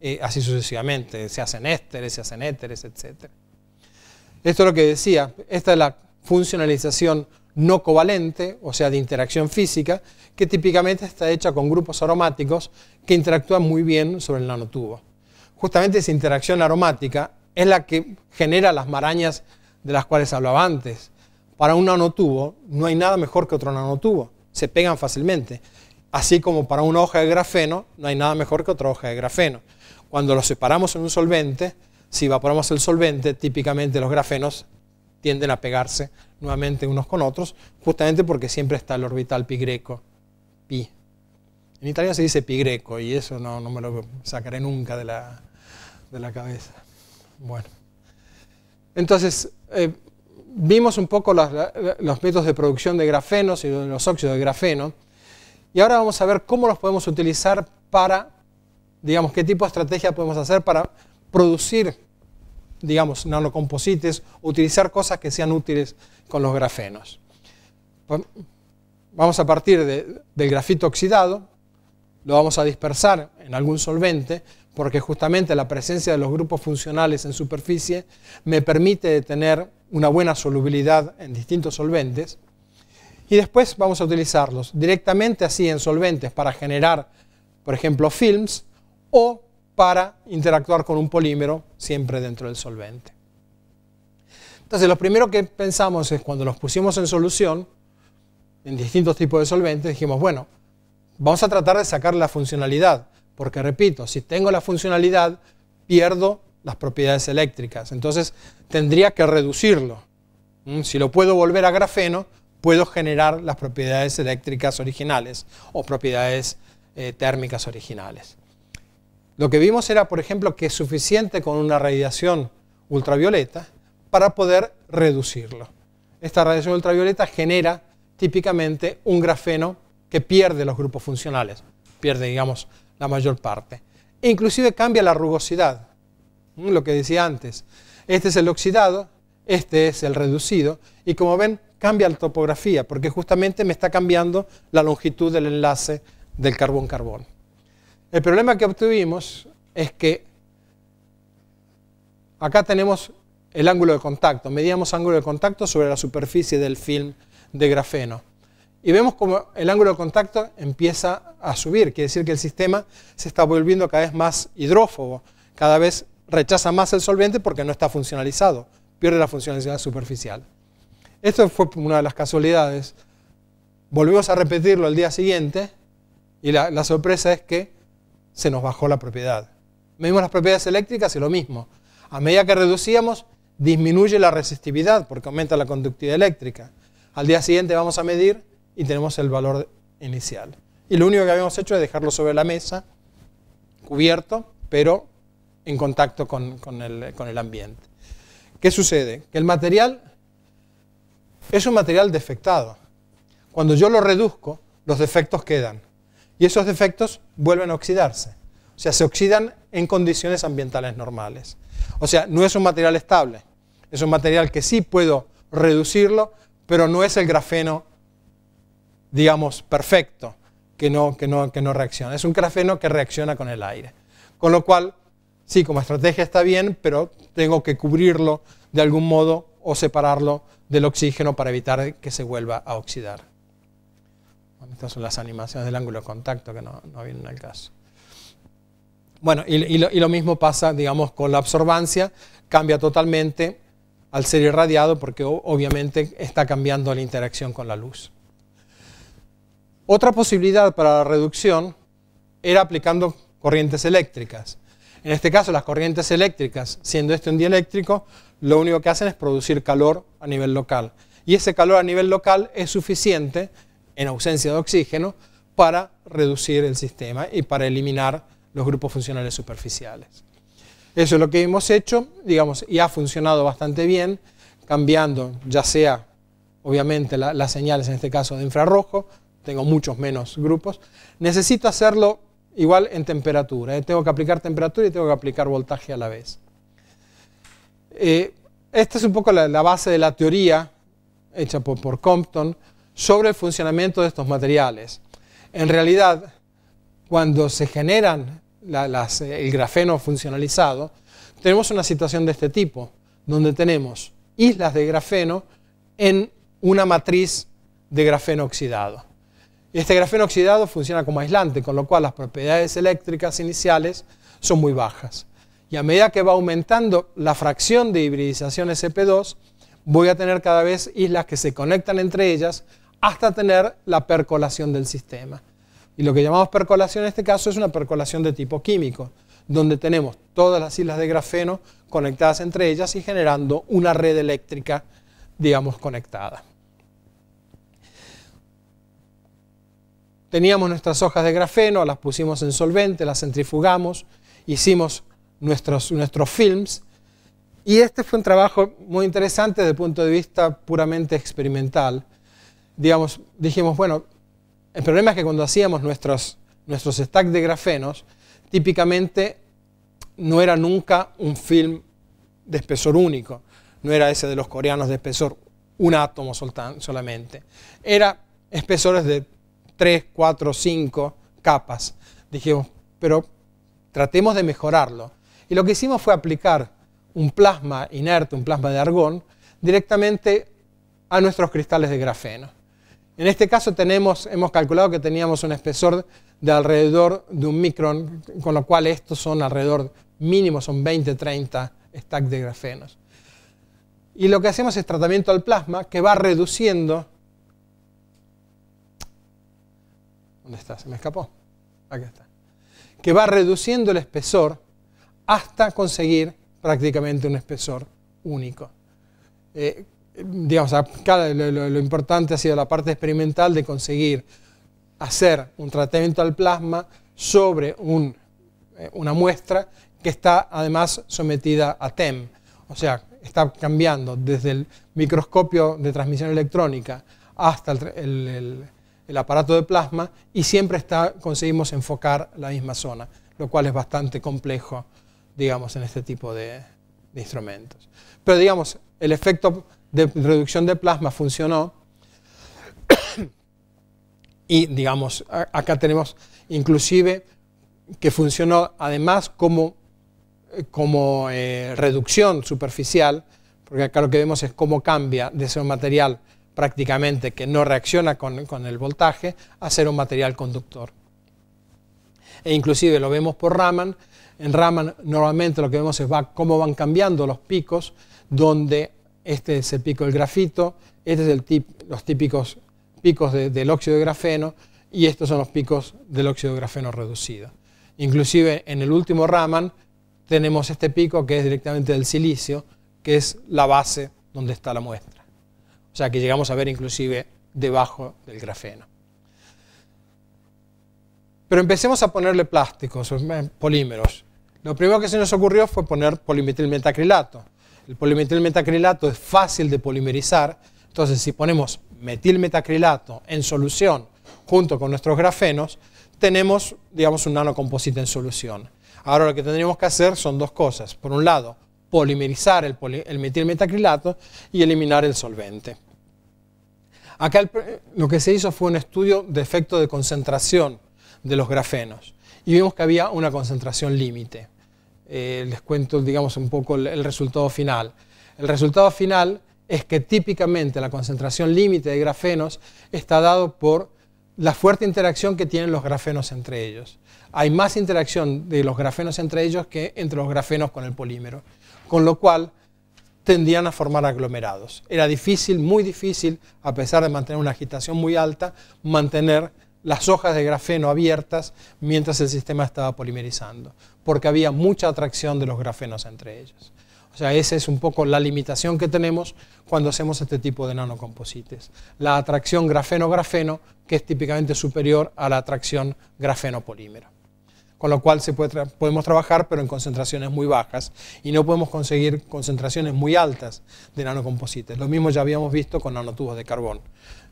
eh, así sucesivamente. Se hacen ésteres, se hacen éteres, etc. Esto es lo que decía. Esta es la funcionalización no covalente, o sea, de interacción física, que típicamente está hecha con grupos aromáticos que interactúan muy bien sobre el nanotubo. Justamente esa interacción aromática es la que genera las marañas de las cuales hablaba antes, para un nanotubo no hay nada mejor que otro nanotubo, se pegan fácilmente. Así como para una hoja de grafeno no hay nada mejor que otra hoja de grafeno. Cuando los separamos en un solvente, si evaporamos el solvente, típicamente los grafenos tienden a pegarse nuevamente unos con otros, justamente porque siempre está el orbital pi greco, pi. En italiano se dice pi greco y eso no, no me lo sacaré nunca de la, cabeza. Bueno, entonces, eh, vimos un poco los, métodos de producción de grafenos y los óxidos de grafeno. Y ahora vamos a ver cómo los podemos utilizar para, digamos, qué tipo de estrategia podemos hacer para producir, digamos, nanocomposites, utilizar cosas que sean útiles con los grafenos. Pues, vamos a partir del grafito oxidado, lo vamos a dispersar en algún solvente, porque justamente la presencia de los grupos funcionales en superficie me permite tener una buena solubilidad en distintos solventes. Y después vamos a utilizarlos directamente así en solventes para generar, por ejemplo, films o para interactuar con un polímero siempre dentro del solvente. Entonces, lo primero que pensamos es cuando los pusimos en solución, en distintos tipos de solventes, dijimos, bueno, vamos a tratar de sacar la funcionalidad, porque repito, si tengo la funcionalidad, pierdo las propiedades eléctricas. Entonces tendría que reducirlo. Mm, si lo puedo volver a grafeno, puedo generar las propiedades eléctricas originales o propiedades eh, térmicas originales. Lo que vimos era, por ejemplo, que es suficiente con una radiación ultravioleta para poder reducirlo. Esta radiación ultravioleta genera típicamente un grafeno que pierde los grupos funcionales, pierde, digamos, la mayor parte. E inclusive cambia la rugosidad. ¿Mm? lo que decía antes. Este es el oxidado, este es el reducido, y como ven, cambia la topografía, porque justamente me está cambiando la longitud del enlace del carbón-carbón. El problema que obtuvimos es que acá tenemos el ángulo de contacto, medíamos ángulo de contacto sobre la superficie del film de grafeno. Y vemos como el ángulo de contacto empieza a subir, quiere decir que el sistema se está volviendo cada vez más hidrófobo, cada vez rechaza más el solvente porque no está funcionalizado, pierde la funcionalidad superficial. Esto fue una de las casualidades. Volvimos a repetirlo al día siguiente y la, la sorpresa es que se nos bajó la propiedad. Medimos las propiedades eléctricas y lo mismo. A medida que reducíamos, disminuye la resistividad porque aumenta la conductividad eléctrica. Al día siguiente vamos a medir y tenemos el valor inicial. Y lo único que habíamos hecho es dejarlo sobre la mesa, cubierto, pero en contacto con, el, ambiente. ¿Qué sucede? Que el material es un material defectado. Cuando yo lo reduzco, los defectos quedan. Y esos defectos vuelven a oxidarse. O sea, se oxidan en condiciones ambientales normales. O sea, no es un material estable. Es un material que sí puedo reducirlo, pero no es el grafeno, digamos, perfecto, que no, que no, que no reacciona. Es un grafeno que reacciona con el aire. Con lo cual, sí, como estrategia está bien, pero tengo que cubrirlo de algún modo o separarlo del oxígeno para evitar que se vuelva a oxidar. estas son las animaciones del ángulo de contacto que no, vienen al caso. Bueno, y, lo, y, lo, mismo pasa, digamos, con la absorbancia, cambia totalmente al ser irradiado porque obviamente está cambiando la interacción con la luz. Otra posibilidad para la reducción era aplicando corrientes eléctricas. En este caso, las corrientes eléctricas, siendo este un dieléctrico, lo único que hacen es producir calor a nivel local. Y ese calor a nivel local es suficiente, en ausencia de oxígeno, para reducir el sistema y para eliminar los grupos funcionales superficiales. Eso es lo que hemos hecho, digamos, y ha funcionado bastante bien, cambiando ya sea, obviamente, las señales, en este caso, de infrarrojo, tengo muchos menos grupos. Necesito hacerlo igual en temperatura. Eh, tengo que aplicar temperatura y tengo que aplicar voltaje a la vez. Eh, esta es un poco la, base de la teoría hecha por, Compton sobre el funcionamiento de estos materiales. En realidad, cuando se generan eh, el grafeno funcionalizado, tenemos una situación de este tipo, donde tenemos islas de grafeno en una matriz de grafeno oxidado. Este grafeno oxidado funciona como aislante, con lo cual las propiedades eléctricas iniciales son muy bajas. Y a medida que va aumentando la fracción de hibridización SP2, voy a tener cada vez islas que se conectan entre ellas hasta tener la percolación del sistema. Y lo que llamamos percolación en este caso es una percolación de tipo químico, donde tenemos todas las islas de grafeno conectadas entre ellas y generando una red eléctrica, digamos, conectada. Teníamos nuestras hojas de grafeno, las pusimos en solvente, las centrifugamos, hicimos nuestros, nuestros films. Y este fue un trabajo muy interesante desde el punto de vista puramente experimental. Digamos, dijimos, bueno, el problema es que cuando hacíamos nuestros, nuestros stacks de grafenos, típicamente no era nunca un film de espesor único, no era ese de los coreanos de espesor un átomo solamente, era espesores de tres, cuatro, cinco capas. Dijimos, pero tratemos de mejorarlo. Y lo que hicimos fue aplicar un plasma inerte, un plasma de argón, directamente a nuestros cristales de grafeno. En este caso tenemos, hemos calculado que teníamos un espesor de alrededor de un micron, con lo cual estos son alrededor mínimo, son 20, 30 stacks de grafenos. Y lo que hacemos es tratamiento al plasma que va reduciendo ¿Dónde está? Se me escapó. Aquí está. Que va reduciendo el espesor hasta conseguir prácticamente un espesor único. Eh, digamos, lo, importante ha sido la parte experimental de conseguir hacer un tratamiento al plasma sobre eh, una muestra que está además sometida a TEM. O sea, está cambiando desde el microscopio de transmisión electrónica hasta el, el aparato de plasma y siempre está, conseguimos enfocar la misma zona, lo cual es bastante complejo, digamos, en este tipo de, instrumentos. Pero digamos, el efecto de reducción de plasma funcionó y digamos, acá tenemos inclusive que funcionó además como, eh, reducción superficial, porque acá lo que vemos es cómo cambia de ese material prácticamente que no reacciona con, el voltaje a ser un material conductor. E inclusive lo vemos por Raman. En Raman normalmente lo que vemos es va, cómo van cambiando los picos, donde este es el pico del grafito, este es el los típicos picos del óxido de grafeno y estos son los picos del óxido de grafeno reducido. Inclusive en el último Raman tenemos este pico que es directamente del silicio, que es la base donde está la muestra. O sea, que llegamos a ver inclusive debajo del grafeno. Pero empecemos a ponerle plásticos, polímeros. Lo primero que se nos ocurrió fue poner polimetilmetacrilato. El polimetilmetacrilato es fácil de polimerizar, entonces si ponemos metilmetacrilato en solución junto con nuestros grafenos, tenemos, digamos, un nanocomposite en solución. Ahora lo que tendríamos que hacer son dos cosas. Por un lado, polimerizar el, el metilmetacrilato y eliminar el solvente. Acá lo que se hizo fue un estudio de efecto de concentración de los grafenos y vimos que había una concentración límite. Eh, les cuento, digamos, un poco el, el resultado final. El resultado final es que típicamente la concentración límite de grafenos está dado por la fuerte interacción que tienen los grafenos entre ellos. Hay más interacción de los grafenos entre ellos que entre los grafenos con el polímero. Con lo cual, tendían a formar aglomerados. Era difícil, muy difícil, a pesar de mantener una agitación muy alta, mantener las hojas de grafeno abiertas mientras el sistema estaba polimerizando, porque había mucha atracción de los grafenos entre ellos. O sea, esa es un poco la limitación que tenemos cuando hacemos este tipo de nanocomposites. La atracción grafeno-grafeno, que es típicamente superior a la atracción grafeno-polímero con lo cual se podemos trabajar pero en concentraciones muy bajas y no podemos conseguir concentraciones muy altas de nanocomposites. Lo mismo ya habíamos visto con nanotubos de carbón.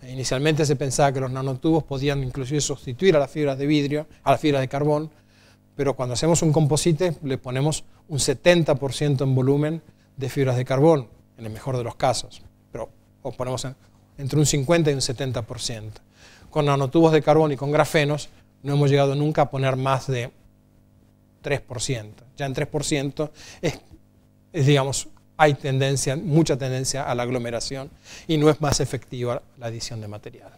Inicialmente se pensaba que los nanotubos podían inclusive sustituir a las fibras de vidrio, a las fibras de carbón, pero cuando hacemos un composite le ponemos un 70% en volumen de fibras de carbón, en el mejor de los casos, pero o ponemos entre un 50 y un 70%. Con nanotubos de carbón y con grafenos no hemos llegado nunca a poner más de 3%. Ya en 3% digamos, hay tendencia, mucha tendencia a la aglomeración y no es más efectiva la adición de material.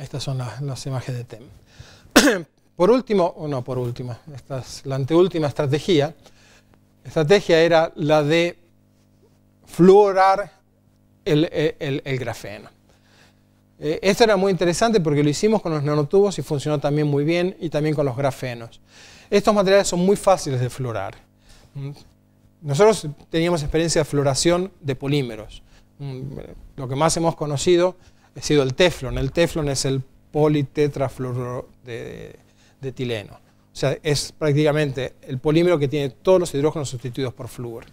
Estas son las, imágenes de TEM. Por último, o no por último, esta es la anteúltima estrategia. La estrategia era la de fluorar el grafeno. Eh, esto era muy interesante porque lo hicimos con los nanotubos y funcionó también muy bien y también con los grafenos. Estos materiales son muy fáciles de florar. Mm. Nosotros teníamos experiencia de floración de polímeros. Mm, lo que más hemos conocido ha sido el teflón. El teflón es el politetrafluoro de, de etileno. O sea, es prácticamente el polímero que tiene todos los hidrógenos sustituidos por flúor.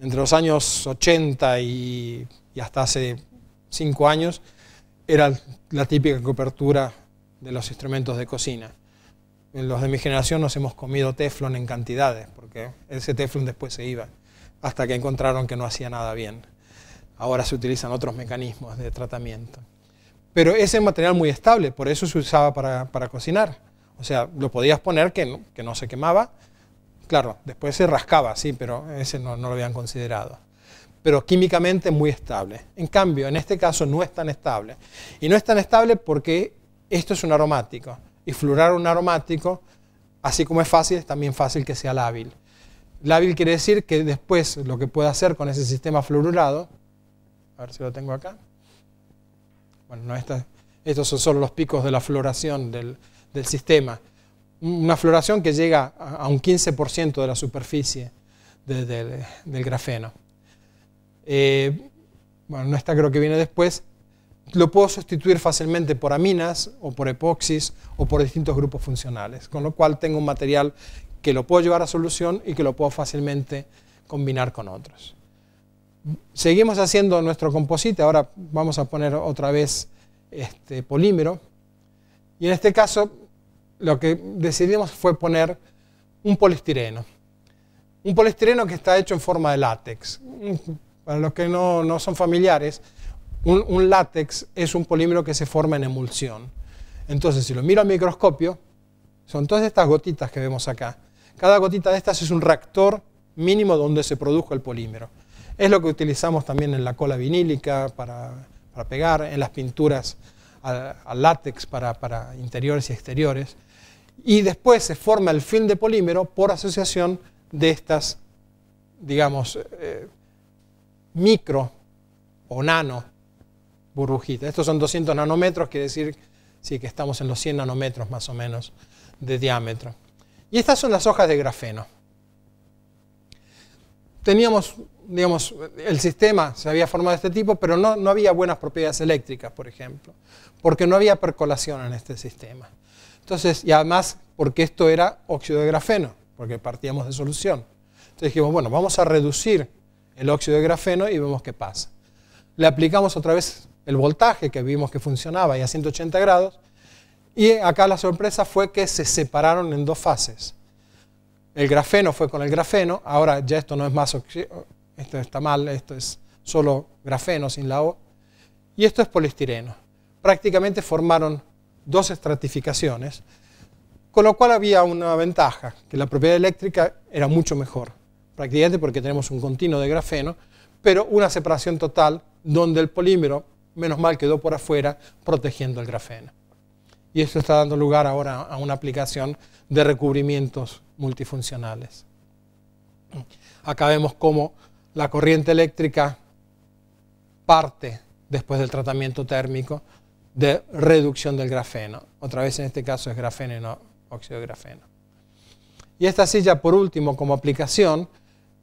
Entre los años 80 y hasta hace cinco años, era la típica cobertura de los instrumentos de cocina. En Los de mi generación nos hemos comido teflón en cantidades, porque ese teflón después se iba, hasta que encontraron que no hacía nada bien. Ahora se utilizan otros mecanismos de tratamiento. Pero ese material muy estable, por eso se usaba para, para cocinar. O sea, lo podías poner que no, que no se quemaba. Claro, después se rascaba, sí, pero ese no lo habían considerado pero químicamente muy estable. En cambio, en este caso no es tan estable. Y no es tan estable porque esto es un aromático. Y fluorar un aromático, así como es fácil, es también fácil que sea lábil. Lábil quiere decir que después lo que puede hacer con ese sistema fluorurado, a ver si lo tengo acá. Bueno, no estos son solo los picos de la floración del, sistema. Una floración que llega a un 15% de la superficie del grafeno. Eh, bueno, no está creo que viene después, lo puedo sustituir fácilmente por aminas o por epoxis o por distintos grupos funcionales, con lo cual tengo un material que lo puedo llevar a solución y que lo puedo fácilmente combinar con otros. Seguimos haciendo nuestro composite, ahora vamos a poner otra vez este polímero y en este caso lo que decidimos fue poner un polistireno. Un polistireno que está hecho en forma de látex para los que no, son familiares, un, látex es un polímero que se forma en emulsión. Entonces, si lo miro al microscopio, son todas estas gotitas que vemos acá. Cada gotita de estas es un reactor mínimo donde se produjo el polímero. Es lo que utilizamos también en la cola vinílica para, pegar, en las pinturas al látex para, interiores y exteriores. Y después se forma el film de polímero por asociación de estas, digamos, eh, micro o nano burbujita. Estos son 200 nanómetros, quiere decir sí, que estamos en los 100 nanómetros más o menos de diámetro. Y estas son las hojas de grafeno. Teníamos, digamos, el sistema se había formado de este tipo, pero no, no había buenas propiedades eléctricas, por ejemplo, porque no había percolación en este sistema. Entonces, y además porque esto era óxido de grafeno, porque partíamos de solución. Entonces dijimos, bueno, vamos a reducir el óxido de grafeno y vemos qué pasa. Le aplicamos otra vez el voltaje que vimos que funcionaba y a 180 grados. Y acá la sorpresa fue que se separaron en dos fases. El grafeno fue con el grafeno, ahora ya esto no es más óxido, esto está mal, esto es solo grafeno sin la O. Y esto es poliestireno. Prácticamente formaron dos estratificaciones, con lo cual había una ventaja, que la propiedad eléctrica era mucho mejor prácticamente porque tenemos un continuo de grafeno, pero una separación total donde el polímero, menos mal, quedó por afuera protegiendo el grafeno. Y esto está dando lugar ahora a una aplicación de recubrimientos multifuncionales. Acá vemos cómo la corriente eléctrica parte después del tratamiento térmico de reducción del grafeno. Otra vez en este caso es grafeno y no óxido de grafeno. Y esta silla, por último, como aplicación,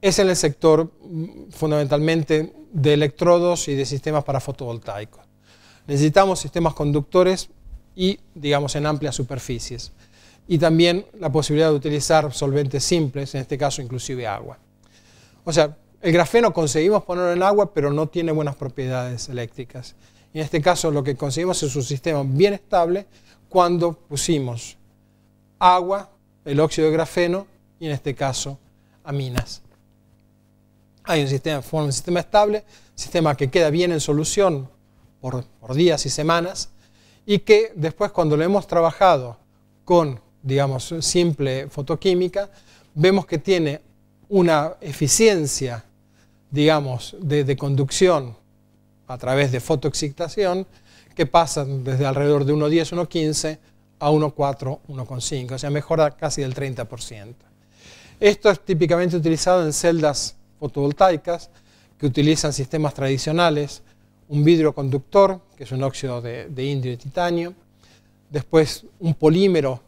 es en el sector mm, fundamentalmente de electrodos y de sistemas para fotovoltaicos. Necesitamos sistemas conductores y, digamos, en amplias superficies. Y también la posibilidad de utilizar solventes simples, en este caso inclusive agua. O sea, el grafeno conseguimos ponerlo en agua, pero no tiene buenas propiedades eléctricas. en este caso lo que conseguimos es un sistema bien estable cuando pusimos agua, el óxido de grafeno y en este caso aminas. Hay un sistema, sistema estable, sistema que queda bien en solución por, días y semanas, y que después cuando lo hemos trabajado con, digamos, simple fotoquímica, vemos que tiene una eficiencia, digamos, de, de conducción a través de fotoexcitación que pasa desde alrededor de 1.10, 1.15 a 1.4, 1.5, o sea, mejora casi del 30%. Esto es típicamente utilizado en celdas fotovoltaicas que utilizan sistemas tradicionales, un vidrio conductor, que es un óxido de, indio y titanio, después un polímero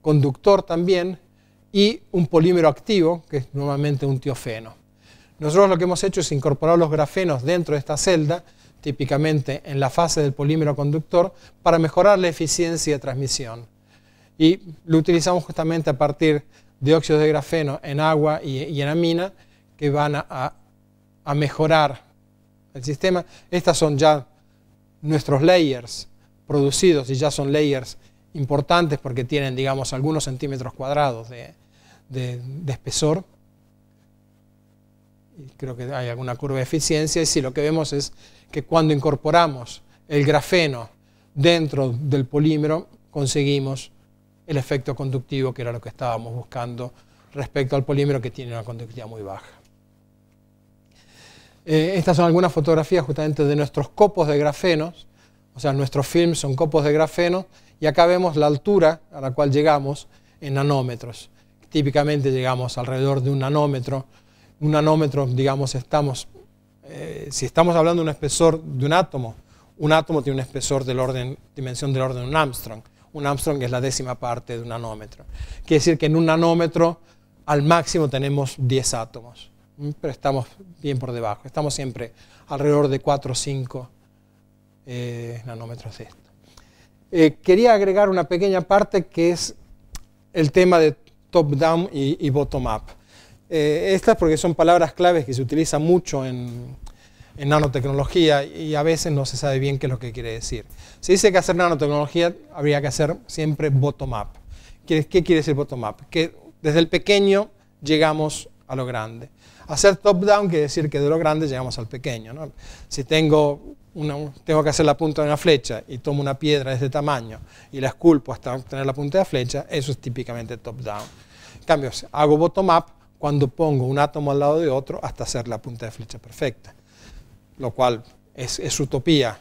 conductor también y un polímero activo, que es normalmente un tiofeno. Nosotros lo que hemos hecho es incorporar los grafenos dentro de esta celda, típicamente en la fase del polímero conductor, para mejorar la eficiencia de transmisión. Y lo utilizamos justamente a partir de óxidos de grafeno en agua y, y en amina, que van a, mejorar el sistema. Estas son ya nuestros layers producidos y ya son layers importantes porque tienen, digamos, algunos centímetros cuadrados de, espesor. Y creo que hay alguna curva de eficiencia y sí, lo que vemos es que cuando incorporamos el grafeno dentro del polímero conseguimos el efecto conductivo que era lo que estábamos buscando respecto al polímero que tiene una conductividad muy baja. Eh, estas son algunas fotografías justamente de nuestros copos de grafenos, o sea, nuestros films son copos de grafeno, y acá vemos la altura a la cual llegamos en nanómetros. Típicamente llegamos alrededor de un nanómetro. Un nanómetro, digamos, estamos, eh, si estamos hablando de un espesor de un átomo, un átomo tiene un espesor del orden, dimensión del orden de un Armstrong. Un Armstrong es la décima parte de un nanómetro. Quiere decir que en un nanómetro al máximo tenemos 10 átomos. Mm, pero estamos bien por debajo. Estamos siempre alrededor de 4 o 5 nanómetros esto. Eh, quería agregar una pequeña parte que es el tema de top-down y, bottom-up. Eh, estas porque son palabras claves que se utilizan mucho en, nanotecnología y a veces no se sabe bien qué es lo que quiere decir. Si dice que hacer nanotecnología habría que hacer siempre bottom-up. ¿Qué quiere decir bottom-up? Que desde el pequeño llegamos a lo grande hacer top-down quiere decir que de lo grande llegamos al pequeño. Si tengo, tengo que hacer la punta de una flecha y tomo una piedra de este tamaño y la esculpo hasta obtener la punta de la flecha, eso es típicamente top-down. En cambio, hago bottom-up cuando pongo un átomo al lado de otro hasta hacer la punta de flecha perfecta, lo cual es, utopía.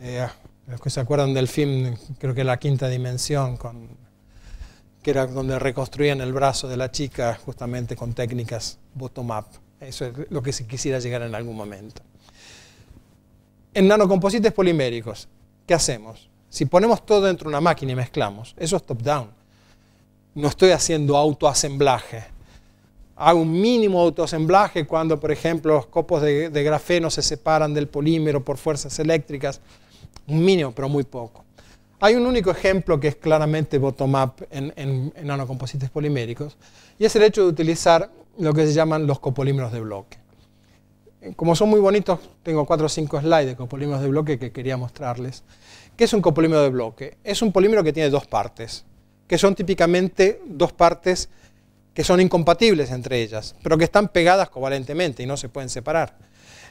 Eh, ¿Se acuerdan del film, creo que La Quinta Dimensión, con que era donde reconstruían el brazo de la chica justamente con técnicas bottom-up. Eso es lo que se quisiera llegar en algún momento. En nanocomposites poliméricos, ¿qué hacemos? Si ponemos todo dentro de una máquina y mezclamos, eso es top-down. No estoy haciendo autoasemblaje. Hago un mínimo autoasemblaje cuando, por ejemplo, los copos de, de grafeno se separan del polímero por fuerzas eléctricas. Un mínimo, pero muy poco. Hay un único ejemplo que es claramente bottom-up en, en, nanocomposites poliméricos, y es el hecho de utilizar lo que se llaman los copolímeros de bloque. Como son muy bonitos, tengo cuatro o cinco slides de copolímeros de bloque que quería mostrarles. ¿Qué es un copolímero de bloque? Es un polímero que tiene dos partes, que son típicamente dos partes que son incompatibles entre ellas, pero que están pegadas covalentemente y no se pueden separar.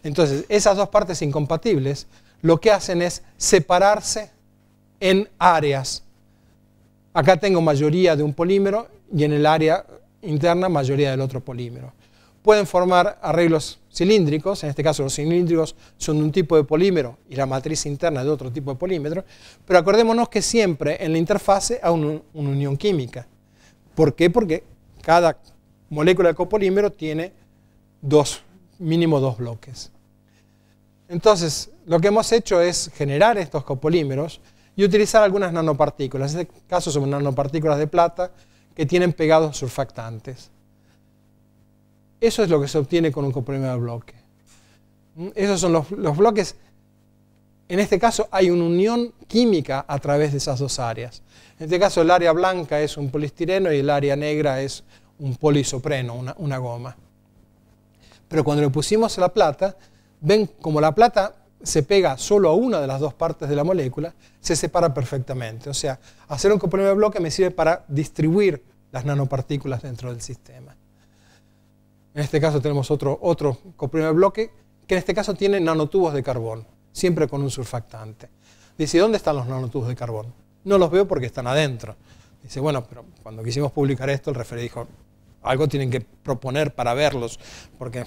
Entonces, esas dos partes incompatibles lo que hacen es separarse en áreas. Acá tengo mayoría de un polímero y en el área interna mayoría del otro polímero. Pueden formar arreglos cilíndricos, en este caso los cilíndricos son de un tipo de polímero y la matriz interna de otro tipo de polímero, pero acordémonos que siempre en la interfase hay una unión química. ¿Por qué? Porque cada molécula de copolímero tiene dos, mínimo dos bloques. Entonces, lo que hemos hecho es generar estos copolímeros y utilizar algunas nanopartículas. En este caso son nanopartículas de plata que tienen pegados surfactantes. Eso es lo que se obtiene con un comprimido de bloque. ¿Mm? Esos son los, bloques. En este caso hay una unión química a través de esas dos áreas. En este caso el área blanca es un polistireno y el área negra es un polisopreno, una, una goma. Pero cuando le pusimos la plata, ven como la plata se pega solo a una de las dos partes de la molécula, se separa perfectamente. O sea, hacer un coprime de bloque me sirve para distribuir las nanopartículas dentro del sistema. En este caso tenemos otro, otro de bloque, que en este caso tiene nanotubos de carbón, siempre con un surfactante. Dice, ¿dónde están los nanotubos de carbón? No los veo porque están adentro. Dice, bueno, pero cuando quisimos publicar esto, el referente dijo, algo tienen que proponer para verlos, porque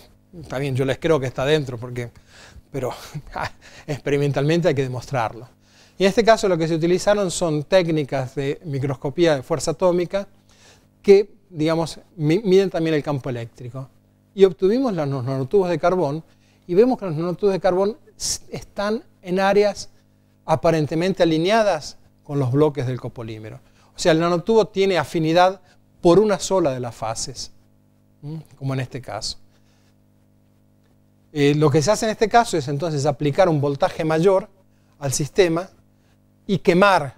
también yo les creo que está dentro, porque, pero experimentalmente hay que demostrarlo. en este caso lo que se utilizaron son técnicas de microscopía de fuerza atómica que, digamos, miden también el campo eléctrico. Y obtuvimos los nanotubos de carbón y vemos que los nanotubos de carbón están en áreas aparentemente alineadas con los bloques del copolímero. O sea, el nanotubo tiene afinidad por una sola de las fases, como en este caso. Eh, lo que se hace en este caso es entonces aplicar un voltaje mayor al sistema y quemar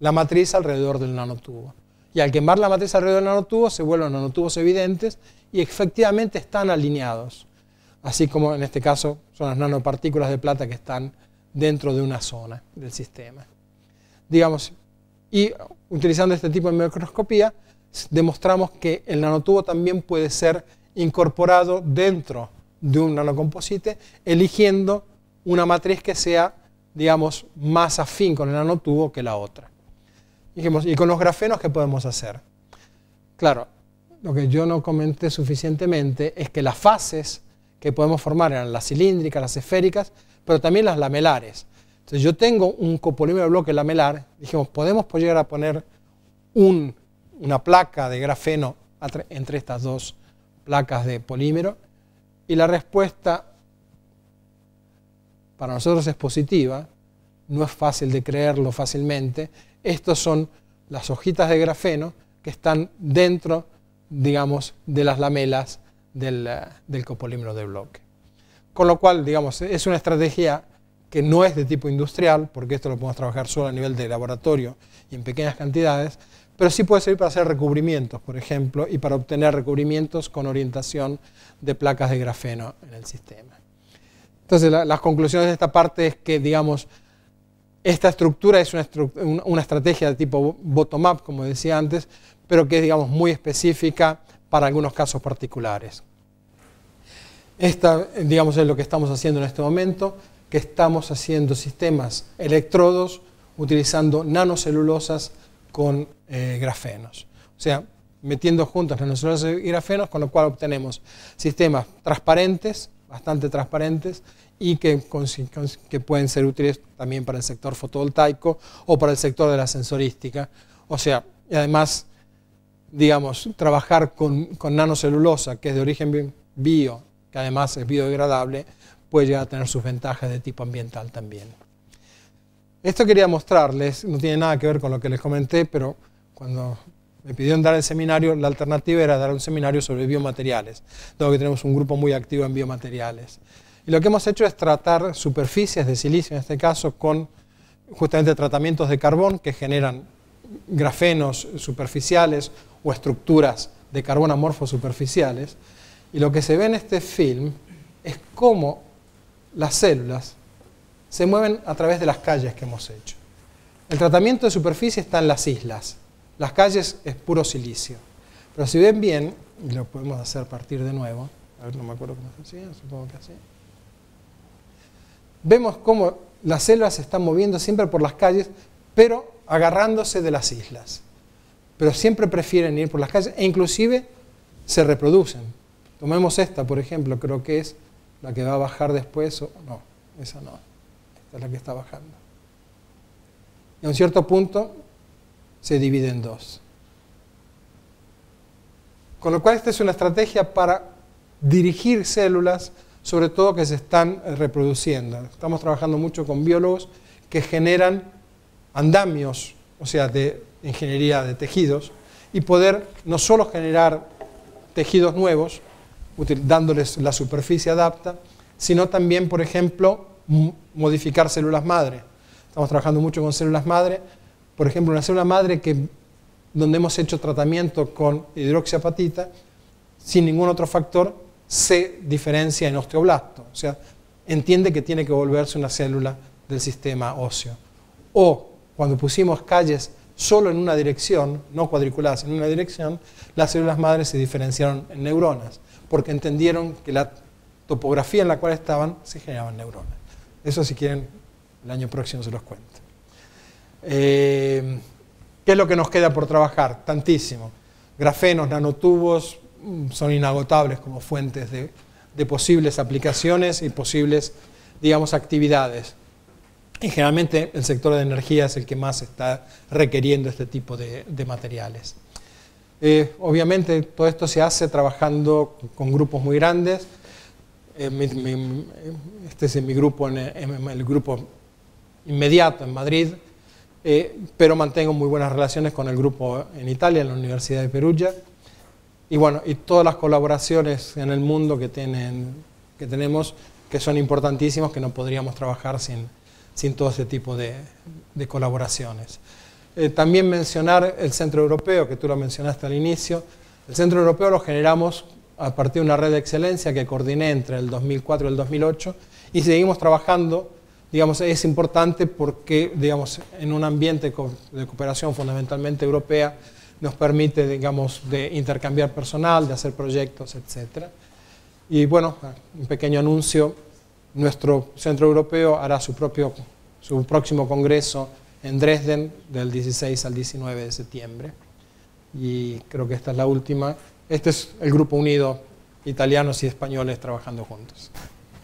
la matriz alrededor del nanotubo. Y al quemar la matriz alrededor del nanotubo se vuelven nanotubos evidentes y efectivamente están alineados, así como en este caso son las nanopartículas de plata que están dentro de una zona del sistema. Digamos, y utilizando este tipo de microscopía, demostramos que el nanotubo también puede ser incorporado dentro de un nanocomposite, eligiendo una matriz que sea, digamos, más afín con el nanotubo que la otra. Dijimos, ¿y con los grafenos qué podemos hacer? Claro, lo que yo no comenté suficientemente es que las fases que podemos formar eran las cilíndricas, las esféricas, pero también las lamelares. Entonces yo tengo un copolímero de bloque lamelar, dijimos, podemos llegar a poner una placa de grafeno entre estas dos placas de polímero y la respuesta para nosotros es positiva, no es fácil de creerlo fácilmente. estas son las hojitas de grafeno que están dentro, digamos, de las lamelas del, eh, del copolímero de bloque. Con lo cual, digamos, es una estrategia que no es de tipo industrial, porque esto lo podemos trabajar solo a nivel de laboratorio y en pequeñas cantidades, pero sí puede servir para hacer recubrimientos, por ejemplo, y para obtener recubrimientos con orientación de placas de grafeno en el sistema. Entonces, las conclusiones de esta parte es que, digamos, esta estructura es una, una estrategia de tipo bottom-up, como decía antes, pero que es, digamos, muy específica para algunos casos particulares. Esta, digamos, es lo que estamos haciendo en este momento, que estamos haciendo sistemas electrodos utilizando nanocelulosas con eh, grafenos. O sea, metiendo juntos nanocelulosas y grafenos, con lo cual obtenemos sistemas transparentes, bastante transparentes, y que, pueden ser útiles también para el sector fotovoltaico o para el sector de la sensorística. O sea, y además, digamos, trabajar con, con nanocelulosa, que es de origen bio, que además es biodegradable, puede llegar a tener sus ventajas de tipo ambiental también. Esto quería mostrarles, no tiene nada que ver con lo que les comenté, pero cuando me pidieron dar el seminario, la alternativa era dar un seminario sobre biomateriales, dado que tenemos un grupo muy activo en biomateriales. Y lo que hemos hecho es tratar superficies de silicio, en este caso, con justamente tratamientos de carbón que generan grafenos superficiales o estructuras de carbón amorfo superficiales. Y lo que se ve en este film es cómo las células se mueven a través de las calles que hemos hecho. El tratamiento de superficie está en las islas. Las calles es puro silicio. Pero si ven bien, y lo podemos hacer partir de nuevo, a ver, no me acuerdo cómo se hacía, supongo que así. Vemos cómo las selvas se están moviendo siempre por las calles, pero agarrándose de las islas. Pero siempre prefieren ir por las calles e inclusive se reproducen. Tomemos esta, por ejemplo, creo que es la que va a bajar después, o no, esa no la que está bajando. Y a un cierto punto se divide en dos. Con lo cual esta es una estrategia para dirigir células, sobre todo que se están eh, reproduciendo. Estamos trabajando mucho con biólogos que generan andamios, o sea, de ingeniería de tejidos, y poder no solo generar tejidos nuevos, dándoles la superficie adapta, sino también, por ejemplo, modificar células madre. Estamos trabajando mucho con células madre. Por ejemplo, una célula madre que, donde hemos hecho tratamiento con hidroxiapatita, sin ningún otro factor, se diferencia en osteoblasto. O sea, entiende que tiene que volverse una célula del sistema óseo. O cuando pusimos calles solo en una dirección, no cuadriculadas, en una dirección, las células madres se diferenciaron en neuronas, porque entendieron que la topografía en la cual estaban se generaban neuronas. Eso si quieren, el año próximo se los cuento. Eh, ¿Qué es lo que nos queda por trabajar? Tantísimo. Grafenos, nanotubos mm, son inagotables como fuentes de, posibles aplicaciones y posibles, digamos, actividades. Y generalmente el sector de energía es el que más está requiriendo este tipo de, materiales. Eh, obviamente todo esto se hace trabajando con grupos muy grandes, eh, este es mi grupo, en, el grupo inmediato en Madrid, eh, pero mantengo muy buenas relaciones con el grupo en Italia, en la Universidad de Perugia, y bueno, y todas las colaboraciones en el mundo que, tienen, que tenemos, que son importantísimas, que no podríamos trabajar sin, sin todo ese tipo de, de colaboraciones. Eh, también mencionar el Centro Europeo, que tú lo mencionaste al inicio. El Centro Europeo lo generamos a partir de una red de excelencia que coordiné entre el 2004 y el 2008 y seguimos trabajando, digamos, es importante porque, digamos, en un ambiente de cooperación fundamentalmente europea nos permite, digamos, de intercambiar personal, de hacer proyectos, etc. Y bueno, un pequeño anuncio, nuestro centro europeo hará su, propio, su próximo congreso en Dresden del 16 al 19 de septiembre. Y creo que esta es la última. Este es el grupo unido, italianos y españoles trabajando juntos.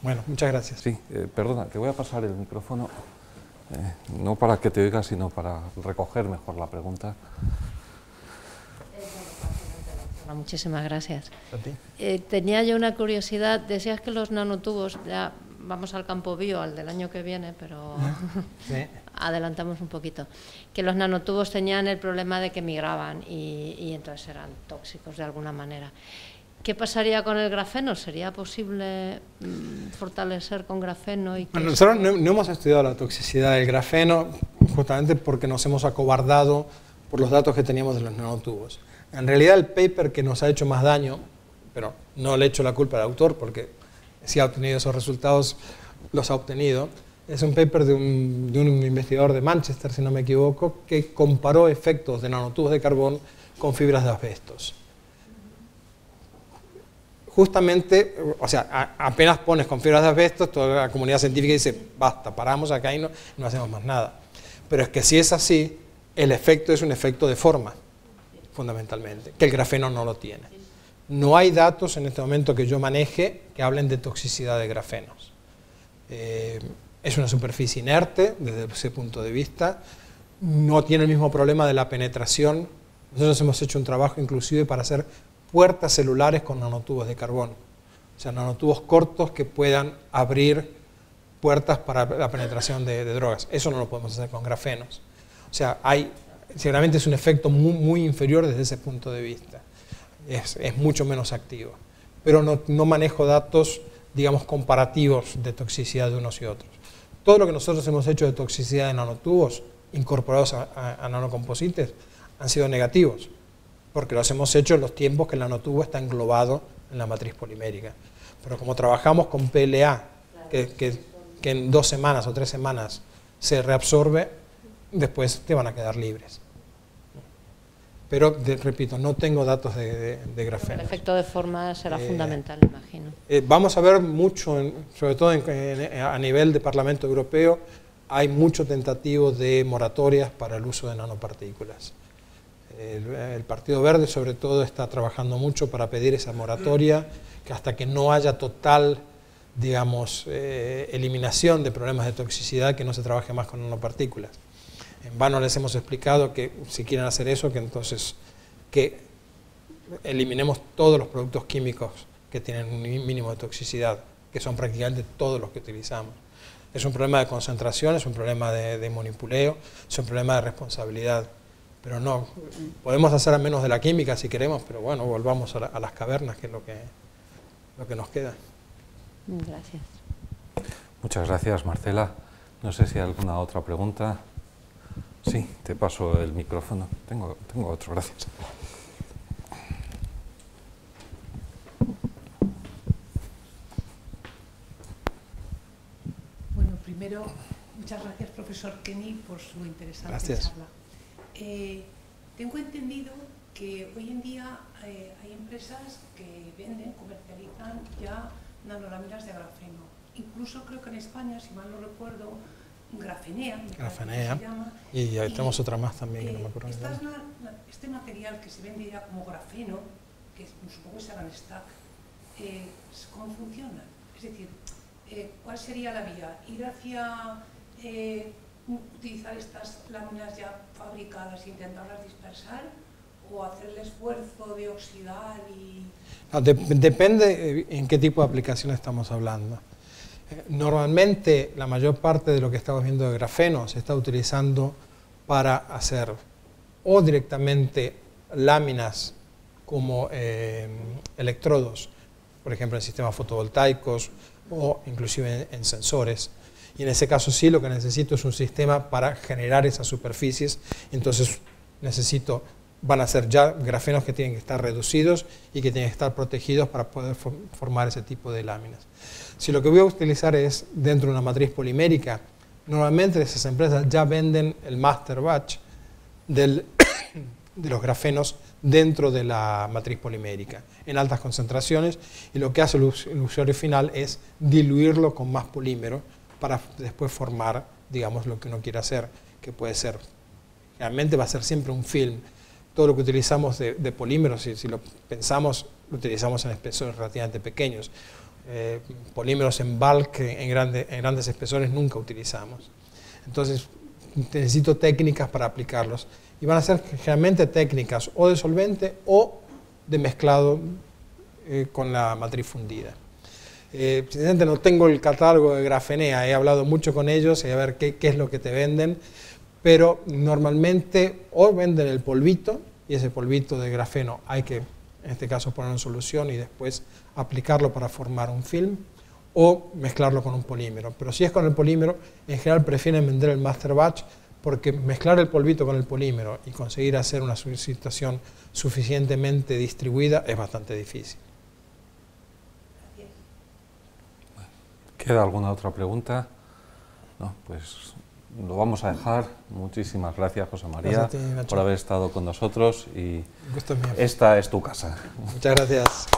Bueno, muchas gracias. Sí, eh, perdona, te voy a pasar el micrófono, eh, no para que te oigas, sino para recoger mejor la pregunta. Muchísimas gracias. Eh, tenía yo una curiosidad, decías que los nanotubos, ya vamos al campo bio, al del año que viene, pero ¿Sí? adelantamos un poquito, que los nanotubos tenían el problema de que migraban y, entonces eran tóxicos de alguna manera. ¿Qué pasaría con el grafeno? ¿Sería posible mm, fortalecer con grafeno? bueno, nosotros no, hemos estudiado la toxicidad del grafeno justamente porque nos hemos acobardado por los datos que teníamos de los nanotubos. En realidad el paper que nos ha hecho más daño, pero no le echo la culpa al autor porque si ha obtenido esos resultados, los ha obtenido, es un paper de un, investigador de Manchester, si no me equivoco, que comparó efectos de nanotubos de carbón con fibras de asbestos. Justamente, o sea, apenas pones con fibras de asbestos, toda la comunidad científica dice, basta, paramos acá y no, no hacemos más nada. Pero es que si es así, el efecto es un efecto de forma, fundamentalmente, que el grafeno no lo tiene. No hay datos en este momento que yo maneje que hablen de toxicidad de grafenos. Eh, es una superficie inerte desde ese punto de vista, no tiene el mismo problema de la penetración. Nosotros hemos hecho un trabajo inclusive para hacer puertas celulares con nanotubos de carbón, o sea, nanotubos cortos que puedan abrir puertas para la penetración de, drogas. Eso no lo podemos hacer con grafenos. O sea, hay, seguramente es un efecto muy, inferior desde ese punto de vista. Es, mucho menos activo. Pero no manejo datos, digamos, comparativos de toxicidad de unos y otros. Todo lo que nosotros hemos hecho de toxicidad de nanotubos incorporados a, nanocomposites han sido negativos, porque los hemos hecho en los tiempos que el nanotubo está englobado en la matriz polimérica. Pero como trabajamos con PLA, que en dos semanas o tres semanas se reabsorbe, después te van a quedar libres. Pero, repito, no tengo datos de, grafeno. El efecto de forma será eh, fundamental, imagino. Eh, vamos a ver mucho, sobre todo a nivel de Parlamento Europeo, hay mucho tentativo de moratorias para el uso de nanopartículas. El, Partido Verde, sobre todo, está trabajando mucho para pedir esa moratoria, que hasta que no haya total digamos, eh, eliminación de problemas de toxicidad, que no se trabaje más con nanopartículas. En vano les hemos explicado que si quieren hacer eso, que entonces que eliminemos todos los productos químicos que tienen un mínimo de toxicidad, que son prácticamente todos los que utilizamos. Es un problema de concentración, es un problema de, manipuleo, es un problema de responsabilidad. Pero no, podemos hacer al menos de la química si queremos, pero bueno, volvamos a, las cavernas, que es lo que, lo que nos queda. Gracias. Muchas gracias, Marcela. No sé si hay alguna otra pregunta. Sí, te paso el micrófono. Tengo, tengo otro, gracias. Bueno, primero, muchas gracias, profesor Kenny, por su interesante charla. Eh, tengo entendido que hoy en día eh, hay empresas que venden, comercializan ya nanolaminas de grafeno. Incluso creo que en España, si mal no recuerdo, grafenea, grafenea. y ahí tenemos otra más también no me acuerdo. este material que se vende ya como grafeno, que supongo que es stack, eh, ¿cómo funciona? Es decir, eh, ¿cuál sería la vía? ¿Ir hacia eh, utilizar estas láminas ya fabricadas e intentarlas dispersar? ¿O hacer el esfuerzo de oxidar y...? Ah, depende eh, en qué tipo de aplicación estamos hablando. Normalmente la mayor parte de lo que estamos viendo de grafeno se está utilizando para hacer o directamente láminas como eh, electrodos, por ejemplo en sistemas fotovoltaicos o inclusive en sensores. Y en ese caso sí lo que necesito es un sistema para generar esas superficies, entonces necesito van a ser ya grafenos que tienen que estar reducidos y que tienen que estar protegidos para poder formar ese tipo de láminas. Si lo que voy a utilizar es dentro de una matriz polimérica, normalmente esas empresas ya venden el master batch del, de los grafenos dentro de la matriz polimérica en altas concentraciones y lo que hace el usuario final es diluirlo con más polímero para después formar, digamos, lo que uno quiere hacer, que puede ser, realmente va a ser siempre un film todo lo que utilizamos de, polímeros, si, si, lo pensamos, lo utilizamos en espesores relativamente pequeños. Eh, polímeros en bulk, en, en grandes espesores, nunca utilizamos. Entonces, necesito técnicas para aplicarlos. Y van a ser generalmente técnicas o de solvente o de mezclado eh, con la matriz fundida. Eh, no tengo el catálogo de Grafenea, he hablado mucho con ellos y a ver qué, qué es lo que te venden pero normalmente o venden el polvito y ese polvito de grafeno hay que, en este caso, poner en solución y después aplicarlo para formar un film o mezclarlo con un polímero. Pero si es con el polímero, en general prefieren vender el master batch porque mezclar el polvito con el polímero y conseguir hacer una solicitación suficientemente distribuida es bastante difícil. ¿Queda alguna otra pregunta? No, pues lo vamos a dejar. Muchísimas gracias, José María, por haber estado con nosotros y esta es tu casa. Muchas gracias.